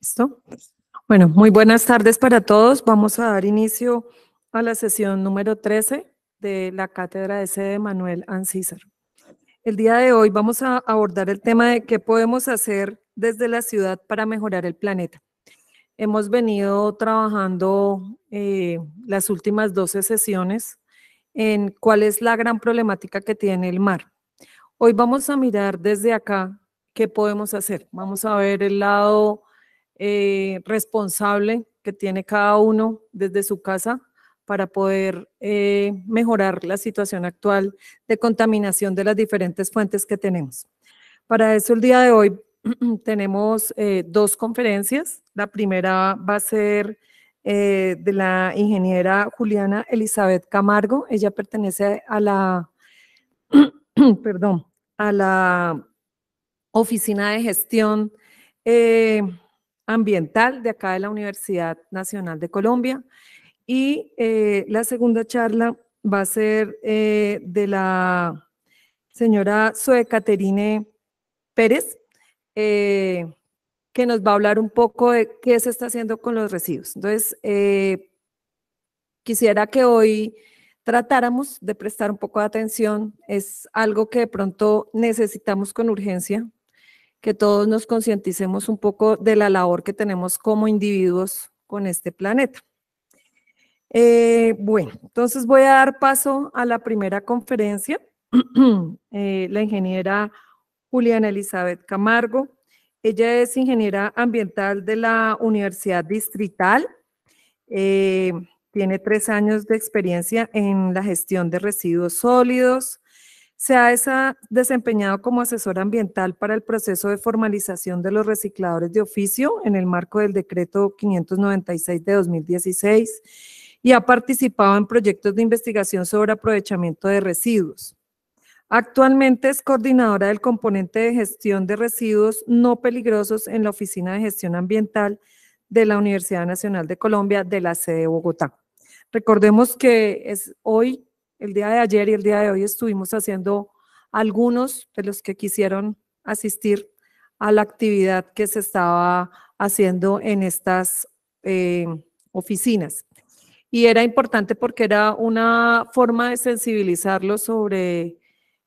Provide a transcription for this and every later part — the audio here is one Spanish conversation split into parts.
¿Listo? Bueno, muy buenas tardes para todos. Vamos a dar inicio a la sesión número 13 de la Cátedra de Sede Manuel Ancísar. El día de hoy vamos a abordar el tema de qué podemos hacer desde la ciudad para mejorar el planeta. Hemos venido trabajando eh, las últimas 12 sesiones en cuál es la gran problemática que tiene el mar. Hoy vamos a mirar desde acá qué podemos hacer. Vamos a ver el lado eh, responsable que tiene cada uno desde su casa para poder eh, mejorar la situación actual de contaminación de las diferentes fuentes que tenemos. Para eso el día de hoy tenemos eh, dos conferencias. La primera va a ser de la ingeniera Juliana Elizabeth Camargo. Ella pertenece a la, perdón, a la Oficina de Gestión ambiental de acá de la Universidad Nacional de Colombia. Y eh, la segunda charla va a ser eh, de la señora Sue Caterine Pérez, eh, que nos va a hablar un poco de qué se está haciendo con los residuos. Entonces, quisiera que hoy tratáramos de prestar un poco de atención. Es algo que de pronto necesitamos con urgencia que todos nos concienticemos un poco de la labor que tenemos como individuos con este planeta. Eh, bueno, entonces voy a dar paso a la primera conferencia. Eh, la ingeniera Juliana Elizabeth Camargo. Ella es ingeniera ambiental de la Universidad Distrital. Eh, tiene tres años de experiencia en la gestión de residuos sólidos, se ha desempeñado como asesora ambiental para el proceso de formalización de los recicladores de oficio en el marco del decreto 596 de 2016 y ha participado en proyectos de investigación sobre aprovechamiento de residuos. Actualmente es coordinadora del componente de gestión de residuos no peligrosos en la Oficina de Gestión Ambiental de la Universidad Nacional de Colombia de la sede de Bogotá. Recordemos que es hoy el día de ayer y el día de hoy estuvimos haciendo algunos de los que quisieron asistir a la actividad que se estaba haciendo en estas eh, oficinas. Y era importante porque era una forma de sensibilizarlo sobre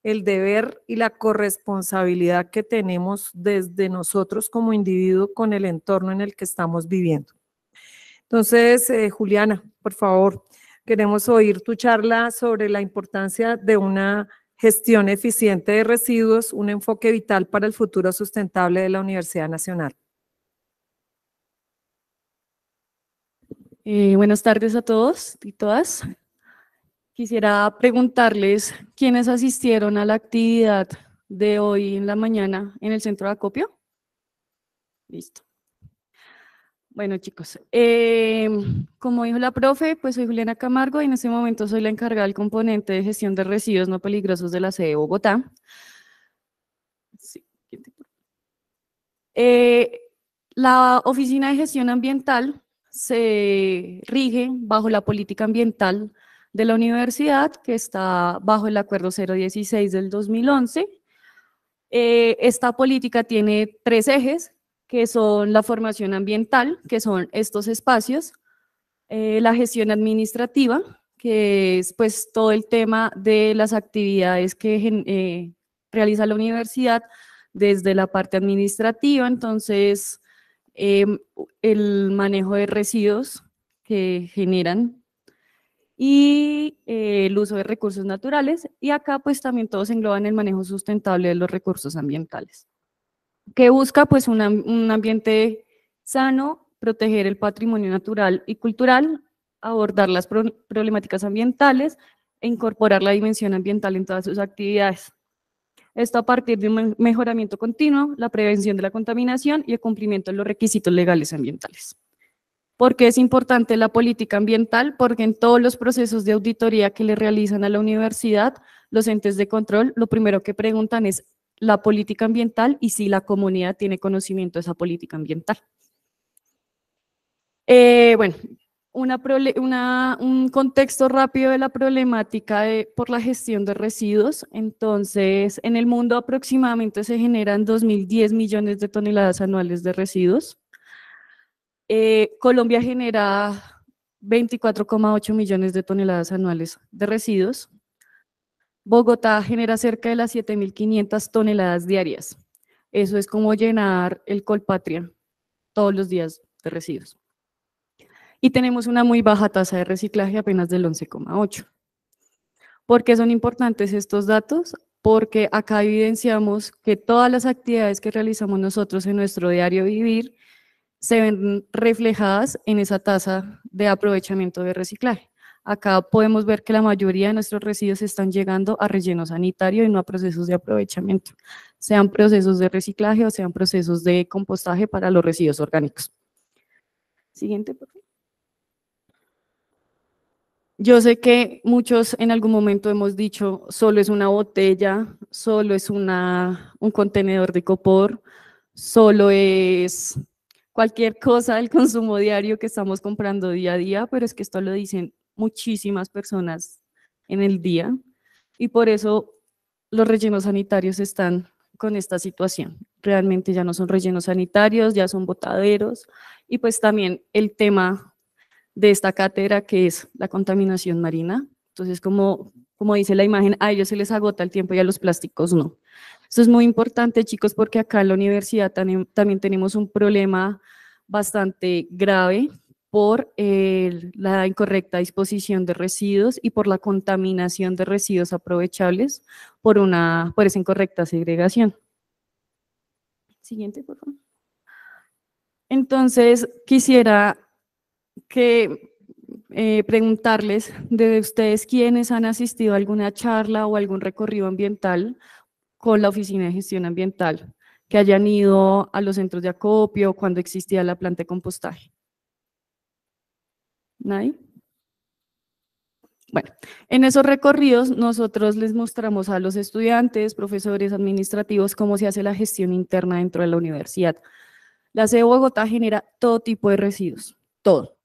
el deber y la corresponsabilidad que tenemos desde nosotros como individuo con el entorno en el que estamos viviendo. Entonces, eh, Juliana, por favor, Queremos oír tu charla sobre la importancia de una gestión eficiente de residuos, un enfoque vital para el futuro sustentable de la Universidad Nacional. Eh, buenas tardes a todos y todas. Quisiera preguntarles quiénes asistieron a la actividad de hoy en la mañana en el centro de acopio. Listo. Bueno, chicos, eh, como dijo la profe, pues soy Juliana Camargo y en este momento soy la encargada del componente de gestión de residuos no peligrosos de la sede de Bogotá. Eh, la Oficina de Gestión Ambiental se rige bajo la política ambiental de la universidad, que está bajo el Acuerdo 016 del 2011. Eh, esta política tiene tres ejes, que son la formación ambiental, que son estos espacios, eh, la gestión administrativa, que es pues todo el tema de las actividades que eh, realiza la universidad desde la parte administrativa, entonces em, el manejo de residuos que generan y eh, el uso de recursos naturales. Y acá pues también todos engloban el manejo sustentable de los recursos ambientales que busca pues un ambiente sano, proteger el patrimonio natural y cultural, abordar las problemáticas ambientales e incorporar la dimensión ambiental en todas sus actividades. Esto a partir de un mejoramiento continuo, la prevención de la contaminación y el cumplimiento de los requisitos legales ambientales. ¿Por qué es importante la política ambiental? Porque en todos los procesos de auditoría que le realizan a la universidad, los entes de control, lo primero que preguntan es la política ambiental y si la comunidad tiene conocimiento de esa política ambiental. Eh, bueno, un contexto rápido de la problemática por la gestión de residuos. Entonces, en el mundo aproximadamente se generan 2.010 millones de toneladas anuales de residuos. Eh, Colombia genera 24,8 millones de toneladas anuales de residuos. Bogotá genera cerca de las 7.500 toneladas diarias. Eso es como llenar el Colpatria todos los días de residuos. Y tenemos una muy baja tasa de reciclaje, apenas del 11,8. ¿Por qué son importantes estos datos? Porque acá evidenciamos que todas las actividades que realizamos nosotros en nuestro diario vivir se ven reflejadas en esa tasa de aprovechamiento de reciclaje. Acá podemos ver que la mayoría de nuestros residuos están llegando a relleno sanitario y no a procesos de aprovechamiento, sean procesos de reciclaje o sean procesos de compostaje para los residuos orgánicos. Siguiente, por favor. Yo sé que muchos en algún momento hemos dicho, solo es una botella, solo es una, un contenedor de copor, solo es cualquier cosa del consumo diario que estamos comprando día a día, pero es que esto lo dicen muchísimas personas en el día y por eso los rellenos sanitarios están con esta situación. Realmente ya no son rellenos sanitarios, ya son botaderos y pues también el tema de esta cátedra que es la contaminación marina. Entonces, como, como dice la imagen, a ellos se les agota el tiempo y a los plásticos no. Esto es muy importante, chicos, porque acá en la universidad también tenemos un problema bastante grave por la incorrecta disposición de residuos y por la contaminación de residuos aprovechables por, una, esa incorrecta segregación. Siguiente, por favor. Entonces, quisiera eh, preguntarles de ustedes quiénes han asistido a alguna charla o algún recorrido ambiental con la Oficina de Gestión Ambiental, que hayan ido a los centros de acopio cuando existía la planta de compostaje. ¿Nadie? Bueno, en esos recorridos nosotros les mostramos a los estudiantes, profesores administrativos, cómo se hace la gestión interna dentro de la universidad. La CEO Bogotá genera todo tipo de residuos, todo.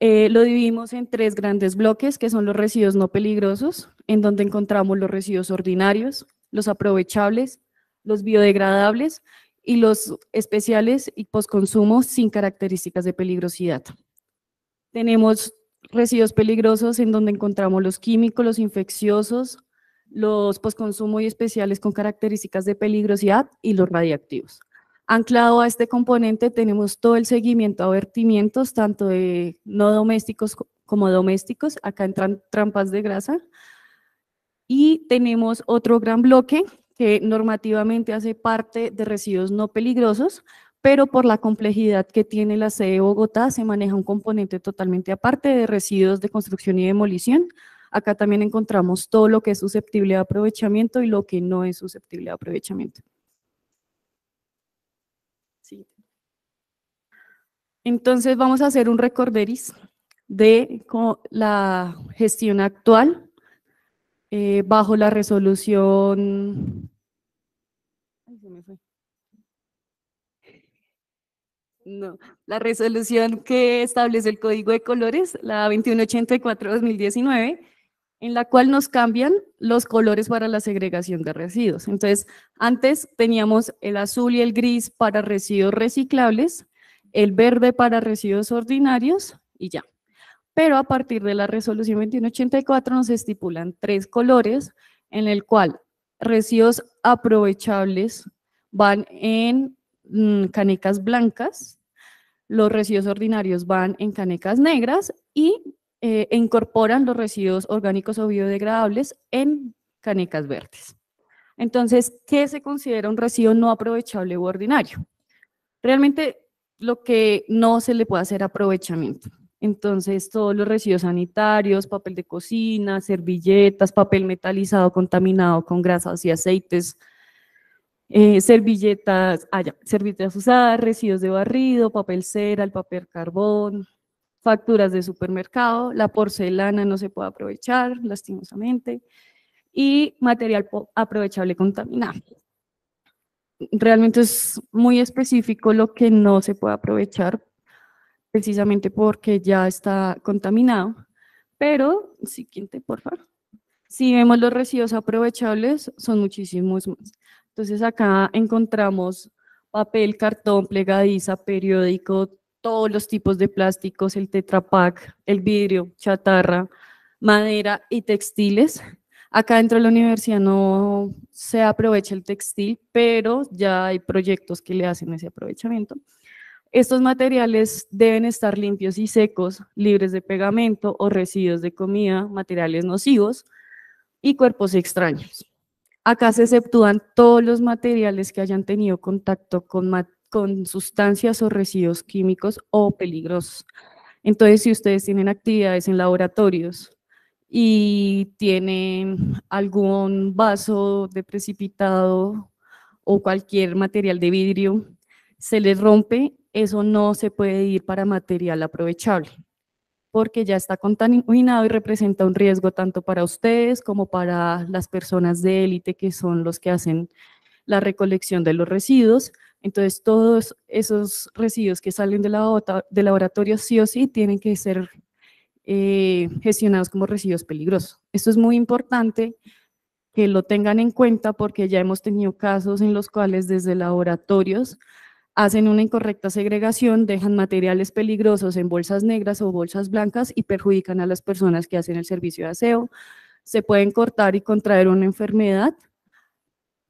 Eh, lo dividimos en tres grandes bloques, que son los residuos no peligrosos, en donde encontramos los residuos ordinarios, los aprovechables, los biodegradables y los especiales y postconsumo sin características de peligrosidad. Tenemos residuos peligrosos en donde encontramos los químicos, los infecciosos, los posconsumo y especiales con características de peligrosidad y los radiactivos. Anclado a este componente tenemos todo el seguimiento a vertimientos, tanto de no domésticos como domésticos. Acá entran trampas de grasa. Y tenemos otro gran bloque que normativamente hace parte de residuos no peligrosos, pero por la complejidad que tiene la sede de Bogotá, se maneja un componente totalmente aparte de residuos de construcción y demolición. Acá también encontramos todo lo que es susceptible de aprovechamiento y lo que no es susceptible de aprovechamiento. Entonces vamos a hacer un recorderis de la gestión actual eh, bajo la resolución la resolución que establece el Código de Colores, la 2184-2019, en la cual nos cambian los colores para la segregación de residuos. Entonces, antes teníamos el azul y el gris para residuos reciclables, el verde para residuos ordinarios y ya. Pero a partir de la resolución 2184 nos estipulan tres colores en el cual residuos aprovechables van en mm, canicas blancas, los residuos ordinarios van en canecas negras y eh, e incorporan los residuos orgánicos o biodegradables en canecas verdes. Entonces, ¿qué se considera un residuo no aprovechable u ordinario? Realmente lo que no se le puede hacer aprovechamiento. Entonces, todos los residuos sanitarios, papel de cocina, servilletas, papel metalizado contaminado con grasas y aceites, eh, servilletas, ah, servilletas usadas, residuos de barrido, papel cera, el papel carbón, facturas de supermercado, la porcelana no se puede aprovechar, lastimosamente, y material aprovechable contaminado. Realmente es muy específico lo que no se puede aprovechar, precisamente porque ya está contaminado. Pero, siguiente, por favor. Si vemos los residuos aprovechables, son muchísimos más. Entonces acá encontramos papel, cartón, plegadiza, periódico, todos los tipos de plásticos, el tetrapack, el vidrio, chatarra, madera y textiles. Acá dentro de la universidad no se aprovecha el textil, pero ya hay proyectos que le hacen ese aprovechamiento. Estos materiales deben estar limpios y secos, libres de pegamento o residuos de comida, materiales nocivos y cuerpos extraños. Acá se exceptúan todos los materiales que hayan tenido contacto con, con sustancias o residuos químicos o peligrosos. Entonces, si ustedes tienen actividades en laboratorios y tienen algún vaso de precipitado o cualquier material de vidrio, se les rompe, eso no se puede ir para material aprovechable porque ya está contaminado y representa un riesgo tanto para ustedes como para las personas de élite que son los que hacen la recolección de los residuos. Entonces, todos esos residuos que salen de, la, de laboratorio sí o sí tienen que ser eh, gestionados como residuos peligrosos. Esto es muy importante que lo tengan en cuenta porque ya hemos tenido casos en los cuales desde laboratorios hacen una incorrecta segregación, dejan materiales peligrosos en bolsas negras o bolsas blancas y perjudican a las personas que hacen el servicio de aseo. Se pueden cortar y contraer una enfermedad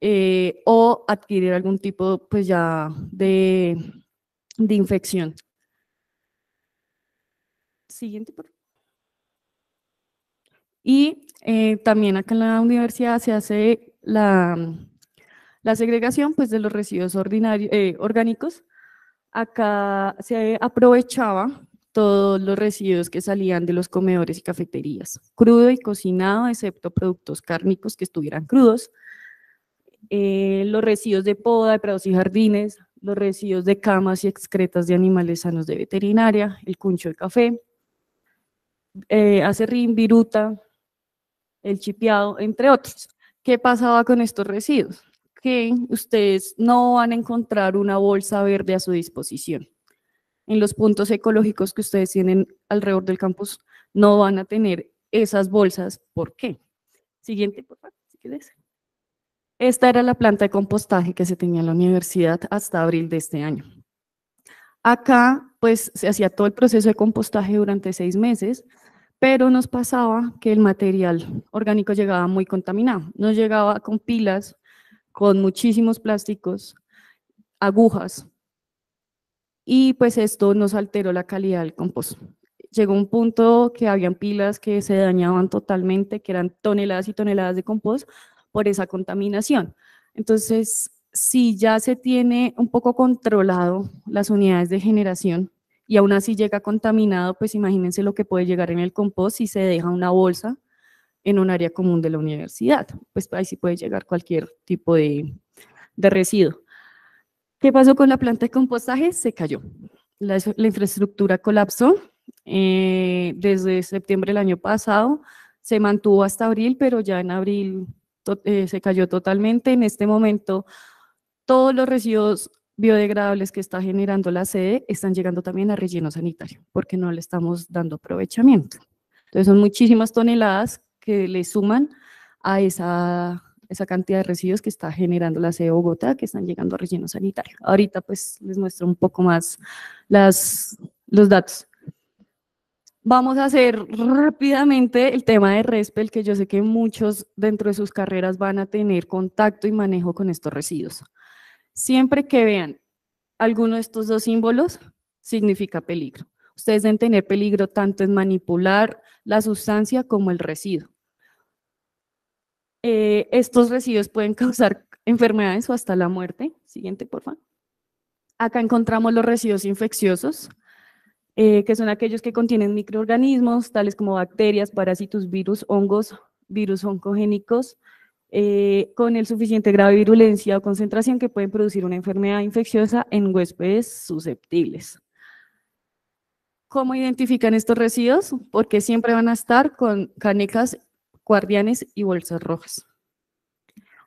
eh, o adquirir algún tipo pues ya de, infección. Siguiente, por Y eh, también acá en la universidad se hace la la segregación pues, de los residuos eh, orgánicos, acá se aprovechaba todos los residuos que salían de los comedores y cafeterías, crudo y cocinado, excepto productos cárnicos que estuvieran crudos, eh, los residuos de poda, de prados y jardines, los residuos de camas y excretas de animales sanos de veterinaria, el cuncho de café, eh, acerrín, viruta, el chipeado, entre otros. ¿Qué pasaba con estos residuos? que ustedes no van a encontrar una bolsa verde a su disposición. En los puntos ecológicos que ustedes tienen alrededor del campus no van a tener esas bolsas. ¿Por qué? Siguiente, por favor, Esta era la planta de compostaje que se tenía en la universidad hasta abril de este año. Acá, pues, se hacía todo el proceso de compostaje durante seis meses, pero nos pasaba que el material orgánico llegaba muy contaminado. Nos llegaba con pilas con muchísimos plásticos, agujas, y pues esto nos alteró la calidad del compost. Llegó un punto que habían pilas que se dañaban totalmente, que eran toneladas y toneladas de compost por esa contaminación. Entonces, si ya se tiene un poco controlado las unidades de generación y aún así llega contaminado, pues imagínense lo que puede llegar en el compost si se deja una bolsa en un área común de la universidad. Pues ahí sí puede llegar cualquier tipo de, de residuo. ¿Qué pasó con la planta de compostaje? Se cayó. La, infraestructura colapsó. Eh, desde septiembre del año pasado se mantuvo hasta abril, pero ya en abril eh, se cayó totalmente. En este momento, todos los residuos biodegradables que está generando la sede están llegando también a relleno sanitario, porque no le estamos dando aprovechamiento. Entonces son muchísimas toneladas que le suman a esa, esa cantidad de residuos que está generando la sede Bogotá, que están llegando a relleno sanitario. Ahorita pues les muestro un poco más las, los datos. Vamos a hacer rápidamente el tema de RESPEL, que yo sé que muchos dentro de sus carreras van a tener contacto y manejo con estos residuos. Siempre que vean alguno de estos dos símbolos, significa peligro. Ustedes deben tener peligro tanto en manipular la sustancia como el residuo. Eh, estos residuos pueden causar enfermedades o hasta la muerte. Siguiente, por favor. Acá encontramos los residuos infecciosos, eh, que son aquellos que contienen microorganismos, tales como bacterias, parásitos, virus, hongos, virus oncogénicos, eh, con el suficiente grado de virulencia o concentración que pueden producir una enfermedad infecciosa en huéspedes susceptibles. ¿Cómo identifican estos residuos? Porque siempre van a estar con canecas guardianes y bolsas rojas.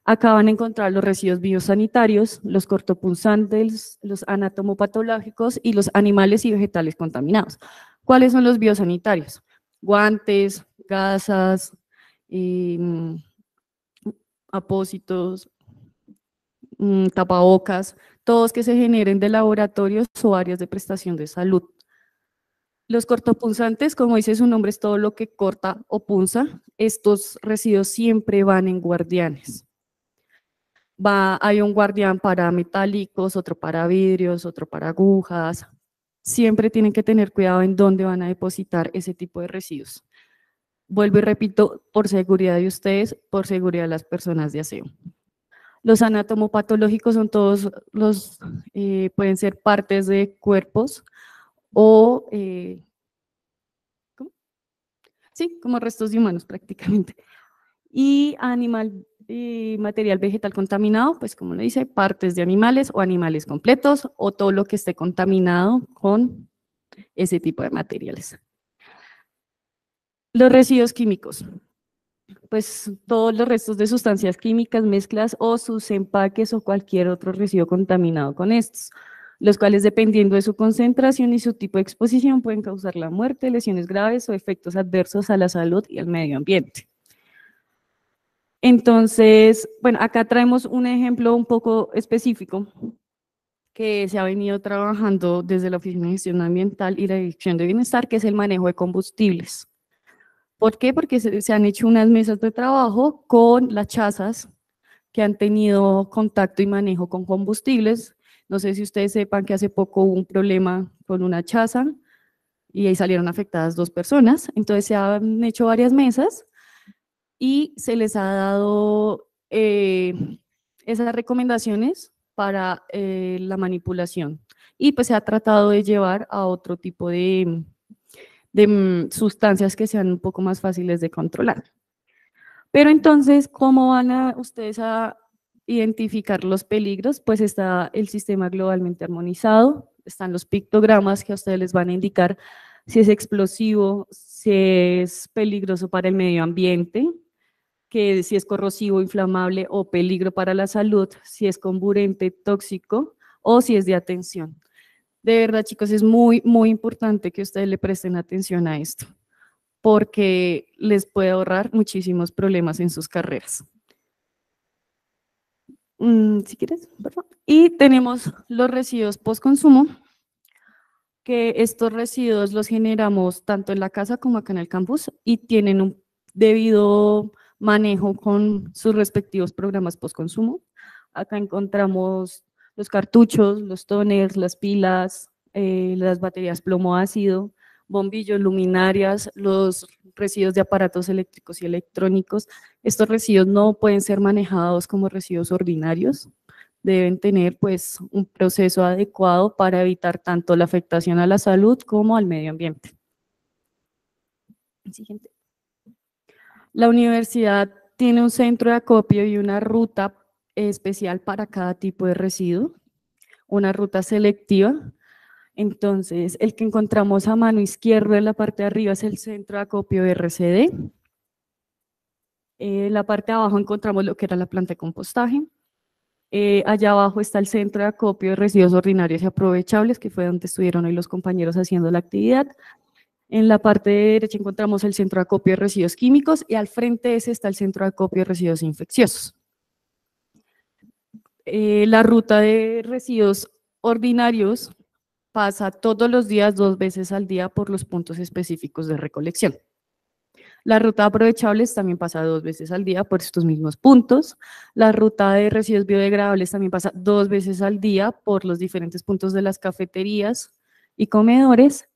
Acá van a encontrar los residuos biosanitarios, los cortopunzantes, los anatomopatológicos y los animales y vegetales contaminados. ¿Cuáles son los biosanitarios? Guantes, gasas, em, apósitos, mm, tapabocas, todos que se generen de laboratorios o áreas de prestación de salud. Los cortopunzantes, como dice su nombre, es todo lo que corta o punza. Estos residuos siempre van en guardianes. Va, hay un guardián para metálicos, otro para vidrios, otro para agujas. Siempre tienen que tener cuidado en dónde van a depositar ese tipo de residuos. Vuelvo y repito, por seguridad de ustedes, por seguridad de las personas de aseo. Los anatomopatológicos son todos los, eh, pueden ser partes de cuerpos o eh, sí, como restos de humanos prácticamente. Y animal, eh, material vegetal contaminado, pues como lo dice, partes de animales o animales completos o todo lo que esté contaminado con ese tipo de materiales. Los residuos químicos, pues todos los restos de sustancias químicas, mezclas o sus empaques o cualquier otro residuo contaminado con estos los cuales dependiendo de su concentración y su tipo de exposición pueden causar la muerte, lesiones graves o efectos adversos a la salud y al medio ambiente. Entonces, bueno, acá traemos un ejemplo un poco específico que se ha venido trabajando desde la Oficina de Gestión Ambiental y la Dirección de Bienestar, que es el manejo de combustibles. ¿Por qué? Porque se, han hecho unas mesas de trabajo con las chazas que han tenido contacto y manejo con combustibles no sé si ustedes sepan que hace poco hubo un problema con una chaza y ahí salieron afectadas dos personas. Entonces se han hecho varias mesas y se les ha dado eh, esas recomendaciones para eh, la manipulación. Y pues se ha tratado de llevar a otro tipo de, de mm, sustancias que sean un poco más fáciles de controlar. Pero entonces, ¿cómo van a ustedes a identificar los peligros, pues está el sistema globalmente armonizado, están los pictogramas que a ustedes les van a indicar si es explosivo, si es peligroso para el medio ambiente, que si es corrosivo, inflamable o peligro para la salud, si es comburente, tóxico o si es de atención. De verdad, chicos, es muy, muy importante que ustedes le presten atención a esto, porque les puede ahorrar muchísimos problemas en sus carreras. Mm, si quieres, Y tenemos los residuos post-consumo, que estos residuos los generamos tanto en la casa como acá en el campus y tienen un debido manejo con sus respectivos programas post-consumo. Acá encontramos los cartuchos, los toners, las pilas, eh, las baterías plomo ácido, bombillos, luminarias, los residuos de aparatos eléctricos y electrónicos. Estos residuos no pueden ser manejados como residuos ordinarios, deben tener pues un proceso adecuado para evitar tanto la afectación a la salud como al medio ambiente. La universidad tiene un centro de acopio y una ruta especial para cada tipo de residuo, una ruta selectiva, entonces, el que encontramos a mano izquierda en la parte de arriba es el centro de acopio de RCD. Eh, en la parte de abajo encontramos lo que era la planta de compostaje. Eh, allá abajo está el centro de acopio de residuos ordinarios y aprovechables, que fue donde estuvieron hoy los compañeros haciendo la actividad. En la parte derecha encontramos el centro de acopio de residuos químicos y al frente ese está el centro de acopio de residuos infecciosos. Eh, la ruta de residuos ordinarios pasa todos los días dos veces al día por los puntos específicos de recolección. La ruta aprovechables también pasa dos veces al día por estos mismos puntos. La ruta de residuos biodegradables también pasa dos veces al día por los diferentes puntos de las cafeterías y comedores.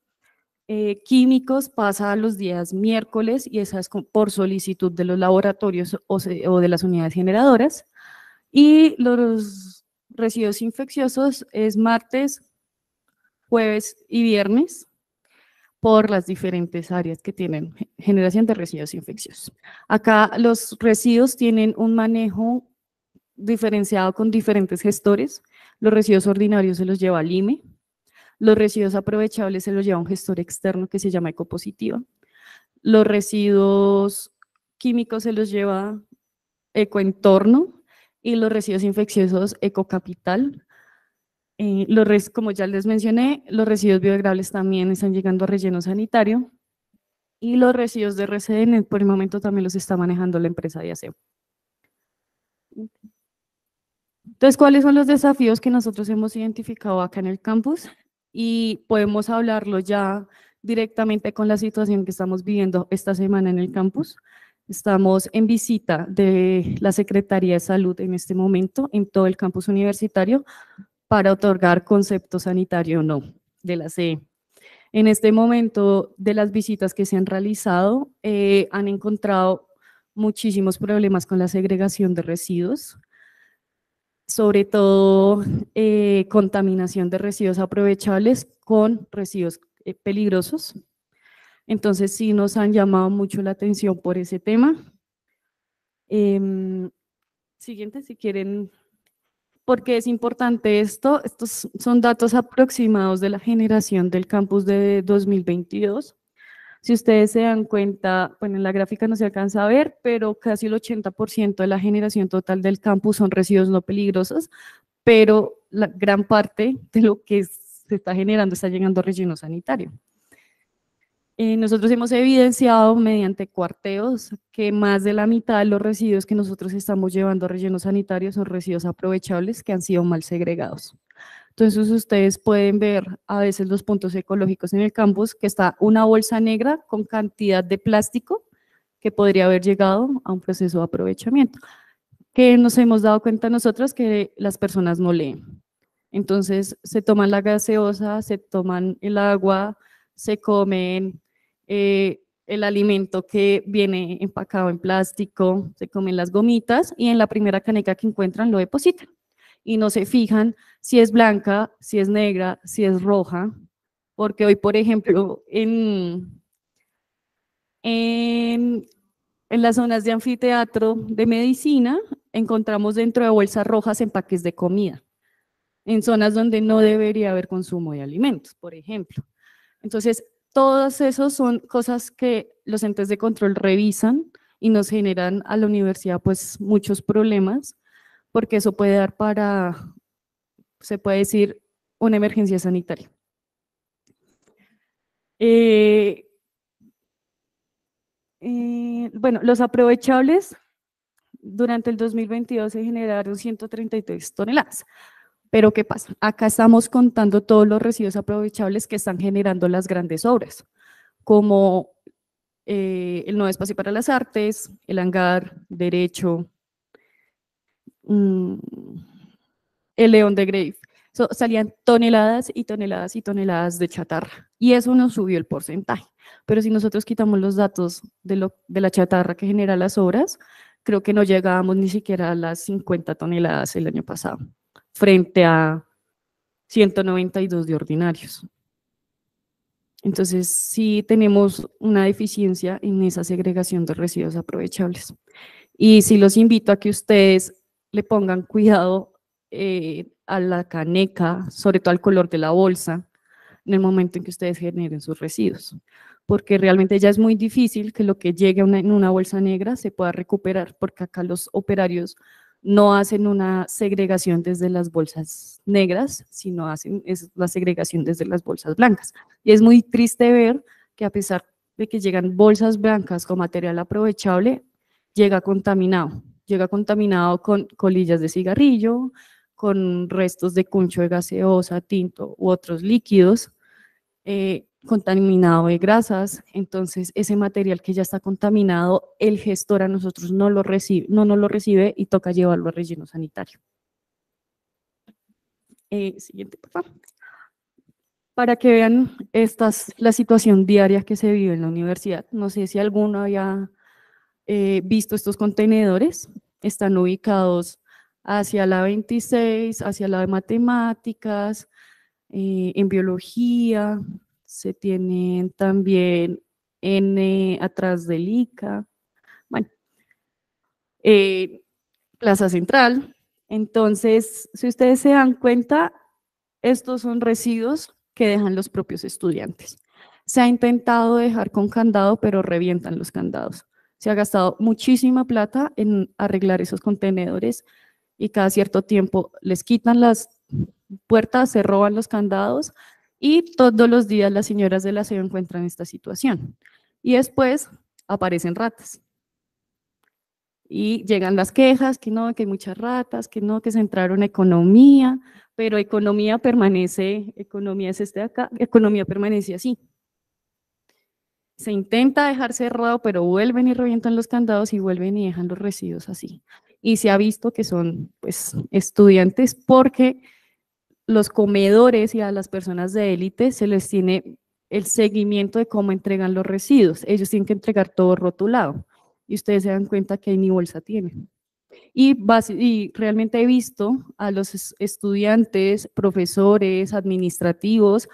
Eh, químicos pasa los días miércoles y esa es por solicitud de los laboratorios o de las unidades generadoras. Y los residuos infecciosos es martes, jueves y viernes por las diferentes áreas que tienen generación de residuos infecciosos. Acá los residuos tienen un manejo diferenciado con diferentes gestores. Los residuos ordinarios se los lleva Lime. los residuos aprovechables se los lleva un gestor externo que se llama Ecopositiva, los residuos químicos se los lleva Ecoentorno y los residuos infecciosos Ecocapital, eh, los como ya les mencioné, los residuos biodegradables también están llegando a relleno sanitario y los residuos de RCN por el momento también los está manejando la empresa de aseo. Entonces, ¿cuáles son los desafíos que nosotros hemos identificado acá en el campus? Y podemos hablarlo ya directamente con la situación que estamos viviendo esta semana en el campus. Estamos en visita de la Secretaría de Salud en este momento en todo el campus universitario para otorgar concepto sanitario o no de la CE. En este momento de las visitas que se han realizado, eh, han encontrado muchísimos problemas con la segregación de residuos, sobre todo eh, contaminación de residuos aprovechables con residuos eh, peligrosos. Entonces sí nos han llamado mucho la atención por ese tema. Em, siguiente, si quieren qué es importante esto. Estos son datos aproximados de la generación del campus de 2022. Si ustedes se dan cuenta, bueno, en la gráfica no se alcanza a ver, pero casi el 80% de la generación total del campus son residuos no peligrosos, pero la gran parte de lo que se está generando está llegando a relleno sanitario. Eh, nosotros hemos evidenciado mediante cuarteos que más de la mitad de los residuos que nosotros estamos llevando a rellenos sanitarios son residuos aprovechables que han sido mal segregados. Entonces ustedes pueden ver a veces los puntos ecológicos en el campus, que está una bolsa negra con cantidad de plástico que podría haber llegado a un proceso de aprovechamiento, que nos hemos dado cuenta nosotros que las personas no leen. Entonces se toman la gaseosa, se toman el agua, se comen eh, el alimento que viene empacado en plástico, se comen las gomitas y en la primera caneca que encuentran lo depositan. Y no se fijan si es blanca, si es negra, si es roja, porque hoy, por ejemplo, en, en, en las zonas de anfiteatro de medicina encontramos dentro de bolsas rojas empaques de comida, en zonas donde no debería haber consumo de alimentos, por ejemplo. Entonces, Todas esas son cosas que los entes de control revisan y nos generan a la universidad pues muchos problemas, porque eso puede dar para, se puede decir, una emergencia sanitaria. Eh, eh, bueno, los aprovechables durante el 2022 se generaron 133 toneladas. Pero ¿qué pasa? Acá estamos contando todos los residuos aprovechables que están generando las grandes obras, como eh, el nuevo espacio para las artes, el hangar, derecho, mm, el león de Grave. salían toneladas y toneladas y toneladas de chatarra. Y eso nos subió el porcentaje. Pero si nosotros quitamos los datos de, lo, de la chatarra que genera las obras, creo que no llegábamos ni siquiera a las 50 toneladas el año pasado frente a 192 de ordinarios. Entonces, sí tenemos una deficiencia en esa segregación de residuos aprovechables. Y sí los invito a que ustedes le pongan cuidado eh, a la caneca, sobre todo al color de la bolsa, en el momento en que ustedes generen sus residuos, porque realmente ya es muy difícil que lo que llegue en una bolsa negra se pueda recuperar, porque acá los operarios no hacen una segregación desde las bolsas negras, sino hacen es la segregación desde las bolsas blancas. Y es muy triste ver que a pesar de que llegan bolsas blancas con material aprovechable, llega contaminado. Llega contaminado con colillas de cigarrillo, con restos de cuncho de gaseosa, tinto u otros líquidos, eh, contaminado de grasas, entonces ese material que ya está contaminado, el gestor a nosotros no lo recibe, no nos lo recibe y toca llevarlo al relleno sanitario. Eh, siguiente, por Para que vean esta la situación diaria que se vive en la universidad. No sé si alguno haya eh, visto estos contenedores. Están ubicados hacia la 26, hacia la de matemáticas, eh, en biología, se tienen también N atrás del ICA, bueno, eh, Plaza Central. Entonces, si ustedes se dan cuenta, estos son residuos que dejan los propios estudiantes. Se ha intentado dejar con candado, pero revientan los candados. Se ha gastado muchísima plata en arreglar esos contenedores y cada cierto tiempo les quitan las puertas, se roban los candados, y todos los días las señoras de la se encuentran esta situación. Y después aparecen ratas. Y llegan las quejas, que no, que hay muchas ratas, que no, que se entraron a economía, pero economía permanece, economía es este de acá, economía permanece así. Se intenta dejar cerrado, pero vuelven y revientan los candados y vuelven y dejan los residuos así. Y se ha visto que son pues, estudiantes porque los comedores y a las personas de élite se les tiene el seguimiento de cómo entregan los residuos. Ellos tienen que entregar todo rotulado y ustedes se dan cuenta que ni bolsa tienen. Y, y, realmente he visto a los estudiantes, profesores, administrativos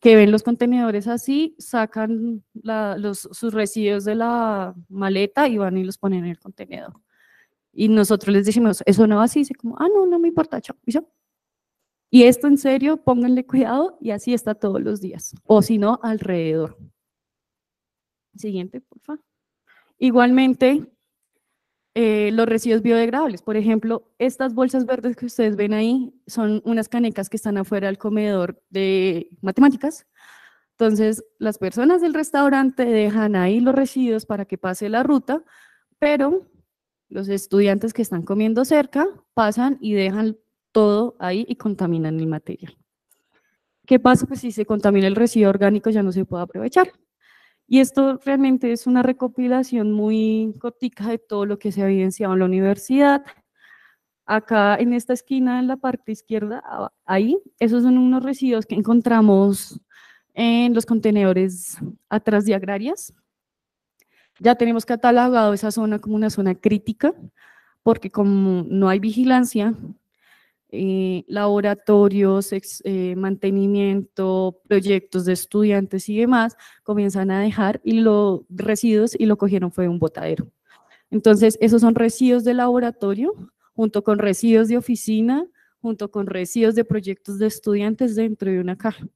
que ven los contenedores así, sacan los, sus residuos de la maleta y van y los ponen en el contenedor. Y nosotros les decimos, eso no va así, y dice como, ah, no, no me importa, chao, y yo, y esto en serio, pónganle cuidado y así está todos los días, o si no, alrededor. Siguiente, porfa. Igualmente, eh, los residuos biodegradables. Por ejemplo, estas bolsas verdes que ustedes ven ahí son unas canecas que están afuera del comedor de matemáticas. Entonces, las personas del restaurante dejan ahí los residuos para que pase la ruta, pero los estudiantes que están comiendo cerca pasan y dejan todo ahí y contaminan el material. ¿Qué pasa? Pues si se contamina el residuo orgánico ya no se puede aprovechar. Y esto realmente es una recopilación muy cortica de todo lo que se ha evidenciado en la universidad. Acá en esta esquina, en la parte izquierda, ahí, esos son unos residuos que encontramos en los contenedores atrás de agrarias. Ya tenemos catalogado esa zona como una zona crítica, porque como no hay vigilancia, eh, laboratorios, eh, mantenimiento, proyectos de estudiantes y demás, comienzan a dejar y los residuos y lo cogieron fue un botadero. Entonces, esos son residuos de laboratorio, junto con residuos de oficina, junto con residuos de proyectos de estudiantes dentro de una caja.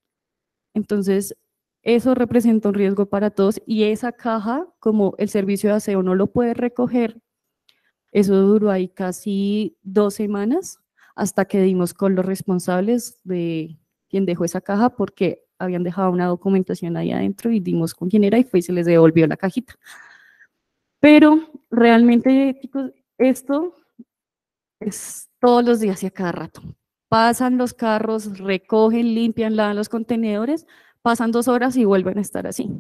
Entonces, eso representa un riesgo para todos y esa caja, como el servicio de aseo no lo puede recoger, eso duró ahí casi dos semanas, hasta que dimos con los responsables de quién dejó esa caja porque habían dejado una documentación ahí adentro y dimos con quién era y fue se les devolvió la cajita. Pero realmente, chicos, esto es todos los días y a cada rato. Pasan los carros, recogen, limpian, lavan los contenedores, pasan dos horas y vuelven a estar así.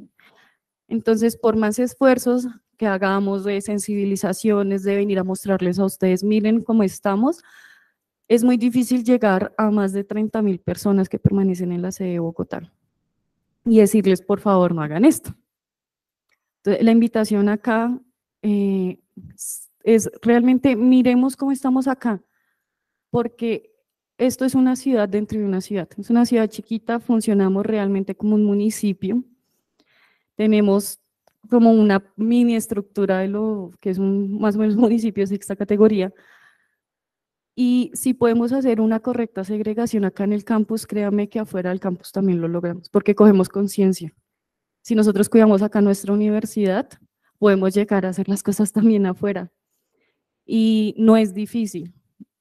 Entonces, por más esfuerzos que hagamos de sensibilizaciones, de venir a mostrarles a ustedes, miren cómo estamos, es muy difícil llegar a más de 30.000 personas que permanecen en la sede de Bogotá y decirles, por favor, no hagan esto. Entonces, la invitación acá eh, es realmente miremos cómo estamos acá, porque esto es una ciudad dentro de una ciudad. Es una ciudad chiquita, funcionamos realmente como un municipio. Tenemos como una mini estructura de lo que es un, más o menos municipio de sexta categoría, y si podemos hacer una correcta segregación acá en el campus, créame que afuera del campus también lo logramos, porque cogemos conciencia. Si nosotros cuidamos acá nuestra universidad, podemos llegar a hacer las cosas también afuera. Y no es difícil.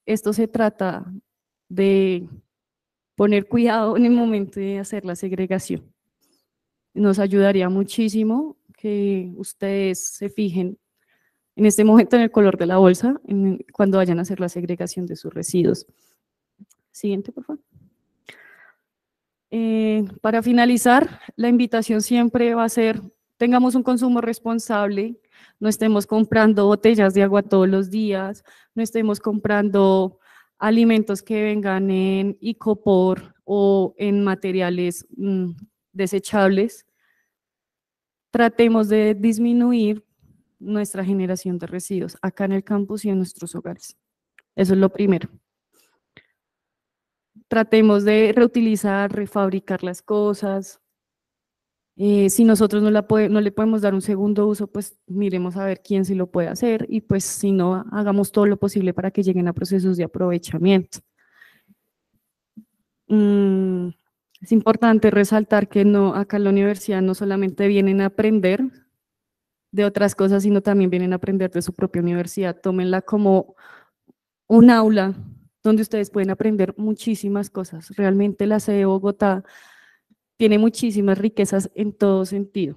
Esto se trata de poner cuidado en el momento de hacer la segregación. Nos ayudaría muchísimo que ustedes se fijen en este momento en el color de la bolsa cuando vayan a hacer la segregación de sus residuos. Siguiente, por favor. Eh, para finalizar, la invitación siempre va a ser, tengamos un consumo responsable, no estemos comprando botellas de agua todos los días, no estemos comprando alimentos que vengan en icopor o en materiales mm, desechables. Tratemos de disminuir nuestra generación de residuos acá en el campus y en nuestros hogares. Eso es lo primero. Tratemos de reutilizar, refabricar las cosas. Eh, si nosotros no, la no le podemos dar un segundo uso, pues miremos a ver quién sí lo puede hacer y pues si no, hagamos todo lo posible para que lleguen a procesos de aprovechamiento. Mm, es importante resaltar que no, acá en la universidad no solamente vienen a aprender, de otras cosas, sino también vienen a aprender de su propia universidad. Tómenla como un aula donde ustedes pueden aprender muchísimas cosas. Realmente la sede de Bogotá tiene muchísimas riquezas en todo sentido,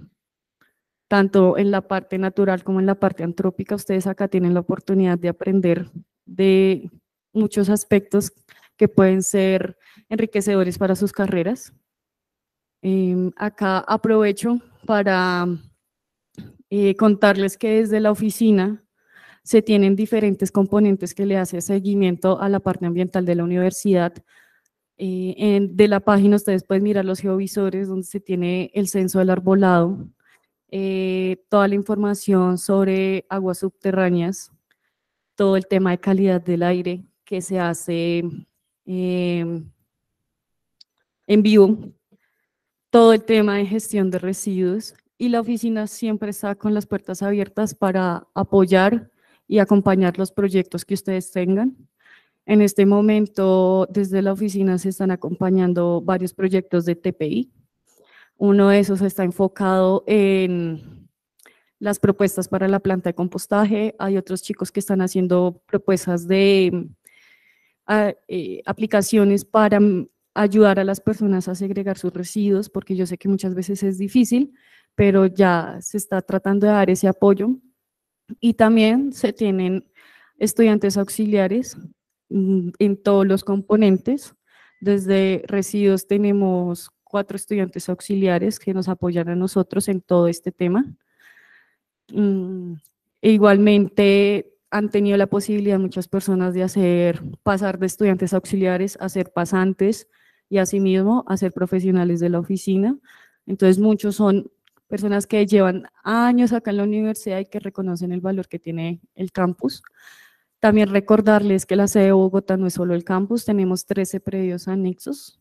tanto en la parte natural como en la parte antrópica. Ustedes acá tienen la oportunidad de aprender de muchos aspectos que pueden ser enriquecedores para sus carreras. Em, acá aprovecho para eh, contarles que desde la oficina se tienen diferentes componentes que le hace seguimiento a la parte ambiental de la universidad. Eh, en, de la página ustedes pueden mirar los geovisores donde se tiene el censo del arbolado, eh, toda la información sobre aguas subterráneas, todo el tema de calidad del aire que se hace en vivo, todo el tema de gestión de residuos y la oficina siempre está con las puertas abiertas para apoyar y acompañar los proyectos que ustedes tengan. En este momento, desde la oficina se están acompañando varios proyectos de TPI. Uno de esos está enfocado en las propuestas para la planta de compostaje. Hay otros chicos que están haciendo propuestas de ah, eh, aplicaciones para ayudar a las personas a segregar sus residuos, porque yo sé que muchas veces es difícil, pero ya se está tratando de dar ese apoyo. Y también se tienen estudiantes auxiliares mm, en todos los componentes. Desde residuos tenemos cuatro estudiantes auxiliares que nos apoyan a nosotros en todo este tema. Mm, e igualmente han tenido la posibilidad muchas personas de hacer, pasar de estudiantes auxiliares a ser pasantes y asimismo a ser profesionales de la oficina. Entonces muchos son personas que llevan años acá en la universidad y que reconocen el valor que tiene el campus. También recordarles que la sede de Bogotá no es solo el campus, tenemos 13 predios anexos.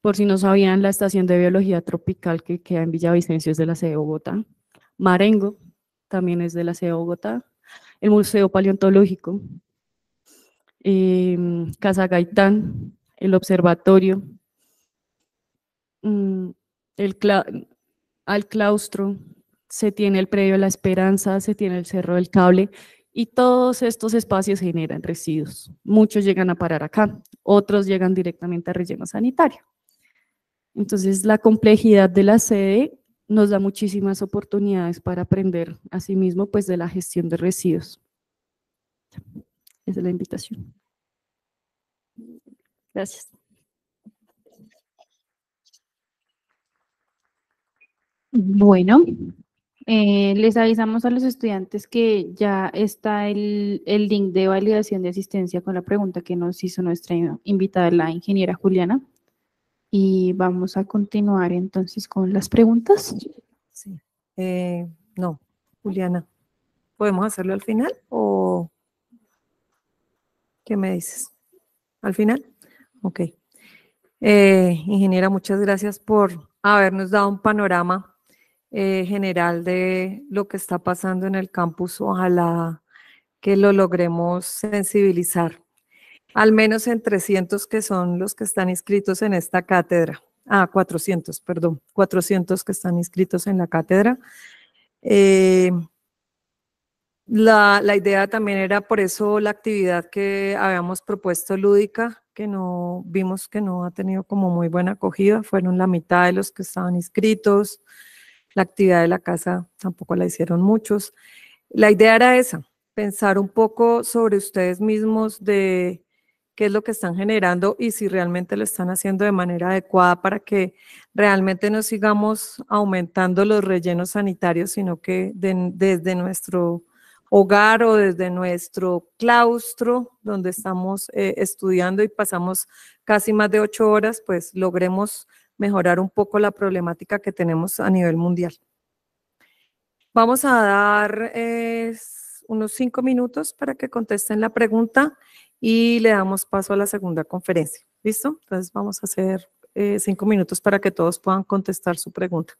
Por si no sabían, la estación de biología tropical que queda en Villavicencio es de la sede Bogotá. Marengo también es de la sede Bogotá. El Museo Paleontológico, em, Casa Gaitán, el Observatorio, mm, el, al claustro, se tiene el predio de la esperanza, se tiene el cerro del cable y todos estos espacios generan residuos. Muchos llegan a parar acá, otros llegan directamente a relleno sanitario. Entonces la complejidad de la sede nos da muchísimas oportunidades para aprender a sí pues de la gestión de residuos. Esa es la invitación. Gracias. Bueno, eh, les avisamos a los estudiantes que ya está el, link de validación de asistencia con la pregunta que nos hizo nuestra invitada, la ingeniera Juliana. Y vamos a continuar entonces con las preguntas. Sí. Eh, no, Juliana, ¿podemos hacerlo al final o qué me dices? ¿Al final? Ok. Eh, ingeniera, muchas gracias por habernos dado un panorama eh, general de lo que está pasando en el campus. Ojalá que lo logremos sensibilizar, al menos en 300 que son los que están inscritos en esta cátedra. Ah, 400, perdón, 400 que están inscritos en la cátedra. Eh, la, la, idea también era por eso la actividad que habíamos propuesto lúdica, que no vimos que no ha tenido como muy buena acogida, fueron la mitad de los que estaban inscritos, la actividad de la casa tampoco la hicieron muchos. La idea era esa, pensar un poco sobre ustedes mismos de qué es lo que están generando y si realmente lo están haciendo de manera adecuada para que realmente no sigamos aumentando los rellenos sanitarios, sino que desde nuestro hogar o desde nuestro claustro donde estamos eh, estudiando y pasamos casi más de ocho horas, pues logremos mejorar un poco la problemática que tenemos a nivel mundial. Vamos a dar eh, unos cinco minutos para que contesten la pregunta y le damos paso a la segunda conferencia. ¿Listo? Entonces vamos a hacer eh, cinco minutos para que todos puedan contestar su pregunta.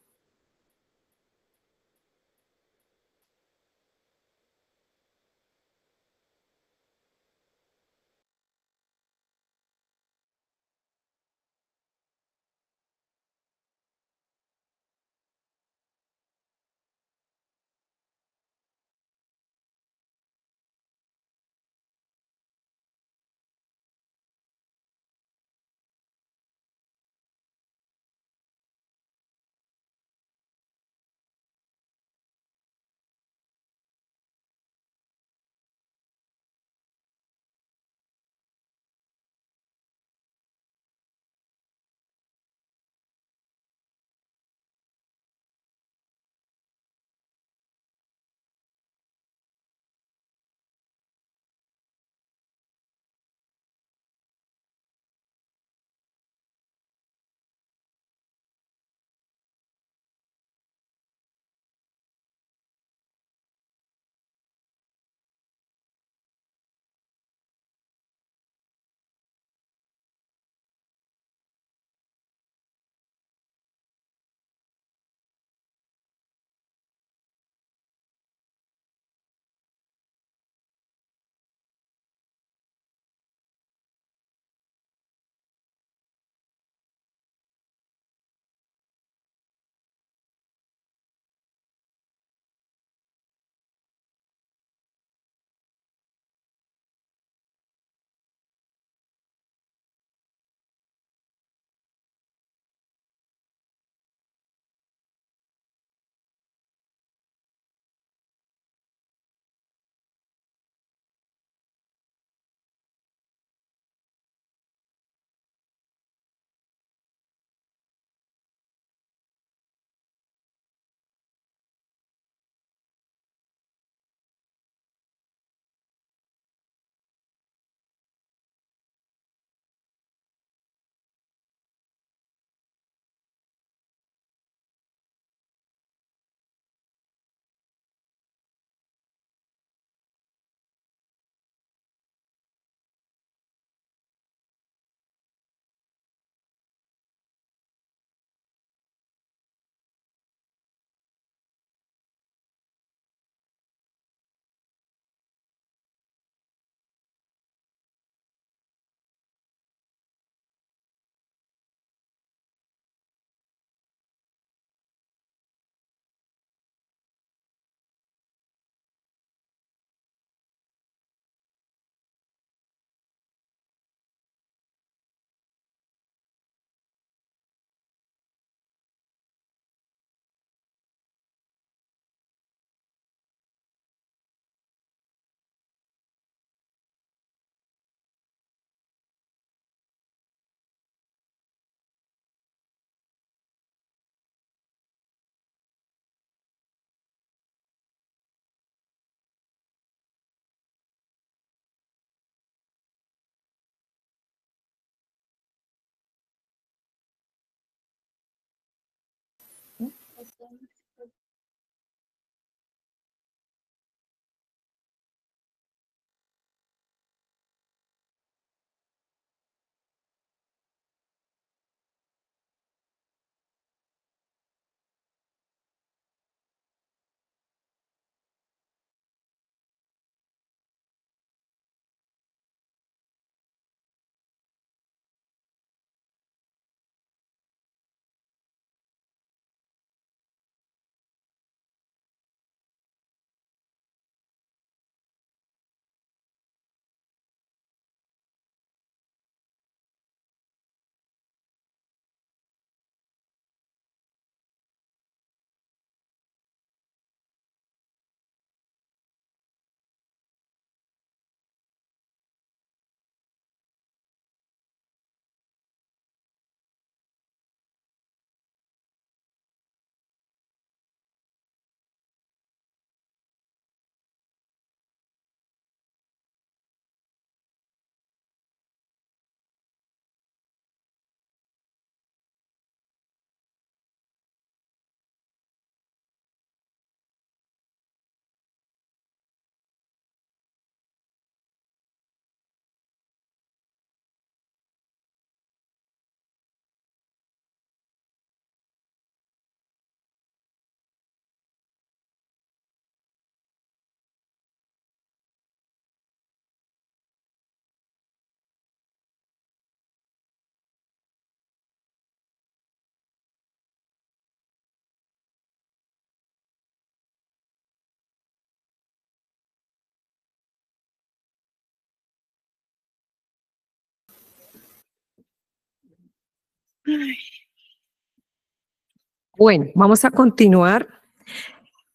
Bueno, vamos a continuar.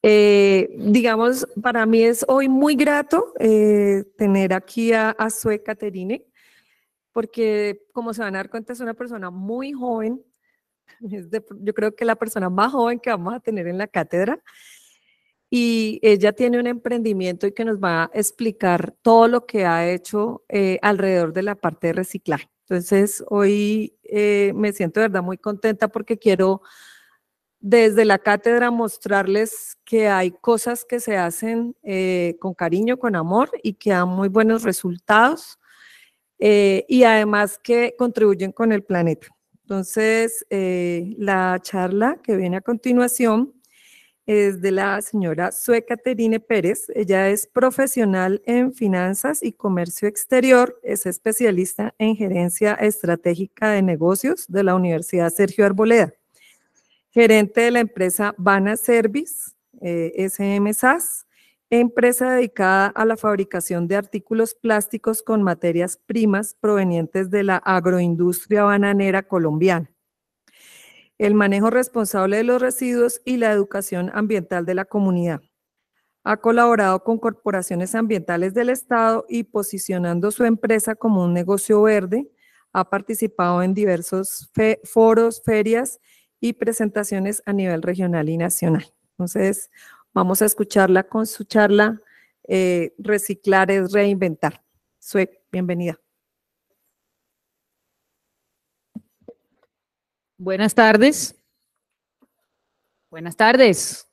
Eh, digamos, para mí es hoy muy grato eh, tener aquí a, Sue Caterine, porque como se van a dar cuenta es una persona muy joven, yo creo que la persona más joven que vamos a tener en la cátedra, y ella tiene un emprendimiento y que nos va a explicar todo lo que ha hecho eh, alrededor de la parte de reciclaje. Entonces, hoy eh, me siento de verdad muy contenta porque quiero desde la cátedra mostrarles que hay cosas que se hacen eh, con cariño, con amor y que dan muy buenos resultados eh, y además que contribuyen con el planeta. Entonces, la charla que viene a continuación es de la señora Sue Caterine Pérez. Ella es profesional en finanzas y comercio exterior, es especialista en gerencia estratégica de negocios de la Universidad Sergio Arboleda, gerente de la empresa Bana Service, eh, SM empresa dedicada a la fabricación de artículos plásticos con materias primas provenientes de la agroindustria bananera colombiana el manejo responsable de los residuos y la educación ambiental de la comunidad. Ha colaborado con corporaciones ambientales del Estado y posicionando su empresa como un negocio verde. Ha participado en diversos foros, ferias y presentaciones a nivel regional y nacional. Entonces, vamos a escucharla con su charla eh, Reciclar es reinventar. Sue, bienvenida. Buenas tardes. Buenas tardes.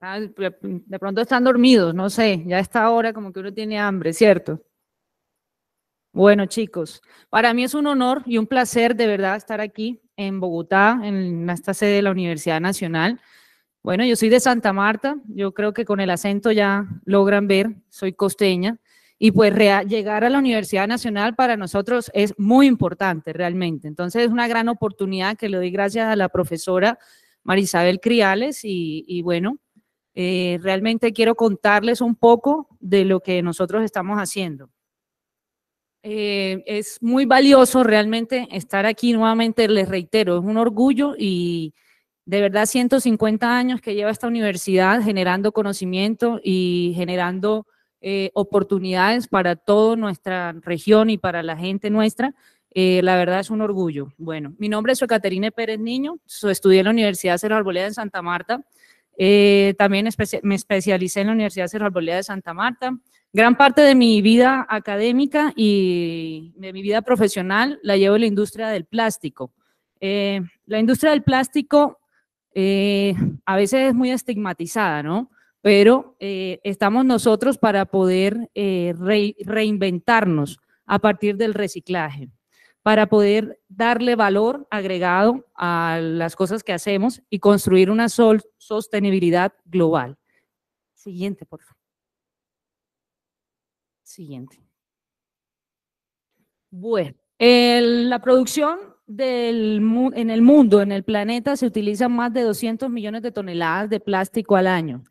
Ah, de pronto están dormidos, no sé, ya está ahora como que uno tiene hambre, ¿cierto? Bueno, chicos, para mí es un honor y un placer de verdad estar aquí en Bogotá, en esta sede de la Universidad Nacional. Bueno, yo soy de Santa Marta, yo creo que con el acento ya logran ver, soy costeña. Y pues llegar a la Universidad Nacional para nosotros es muy importante realmente. Entonces es una gran oportunidad que le doy gracias a la profesora Marisabel Criales y, bueno, eh, realmente quiero contarles un poco de lo que nosotros estamos haciendo. Eh, es muy valioso realmente estar aquí nuevamente, les reitero, es un orgullo y de verdad 150 años que lleva esta universidad generando conocimiento y generando eh, oportunidades para toda nuestra región y para la gente nuestra. Eh, la verdad es un orgullo. Bueno, mi nombre es Caterine Pérez Niño, estudié en la Universidad Cerro Arboleda de Santa Marta. Eh, también me especialicé en la Universidad Cerro Arboleda de Santa Marta. Gran parte de mi vida académica y de mi vida profesional la llevo en la industria del plástico. la industria del plástico a veces es muy estigmatizada, ¿no? pero eh, estamos nosotros para poder eh, reinventarnos a partir del reciclaje, para poder darle valor agregado a las cosas que hacemos y construir una sostenibilidad global. Siguiente, por favor. Siguiente. Bueno, la producción del, en el mundo, en el planeta, se utilizan más de 200 millones de toneladas de plástico al año.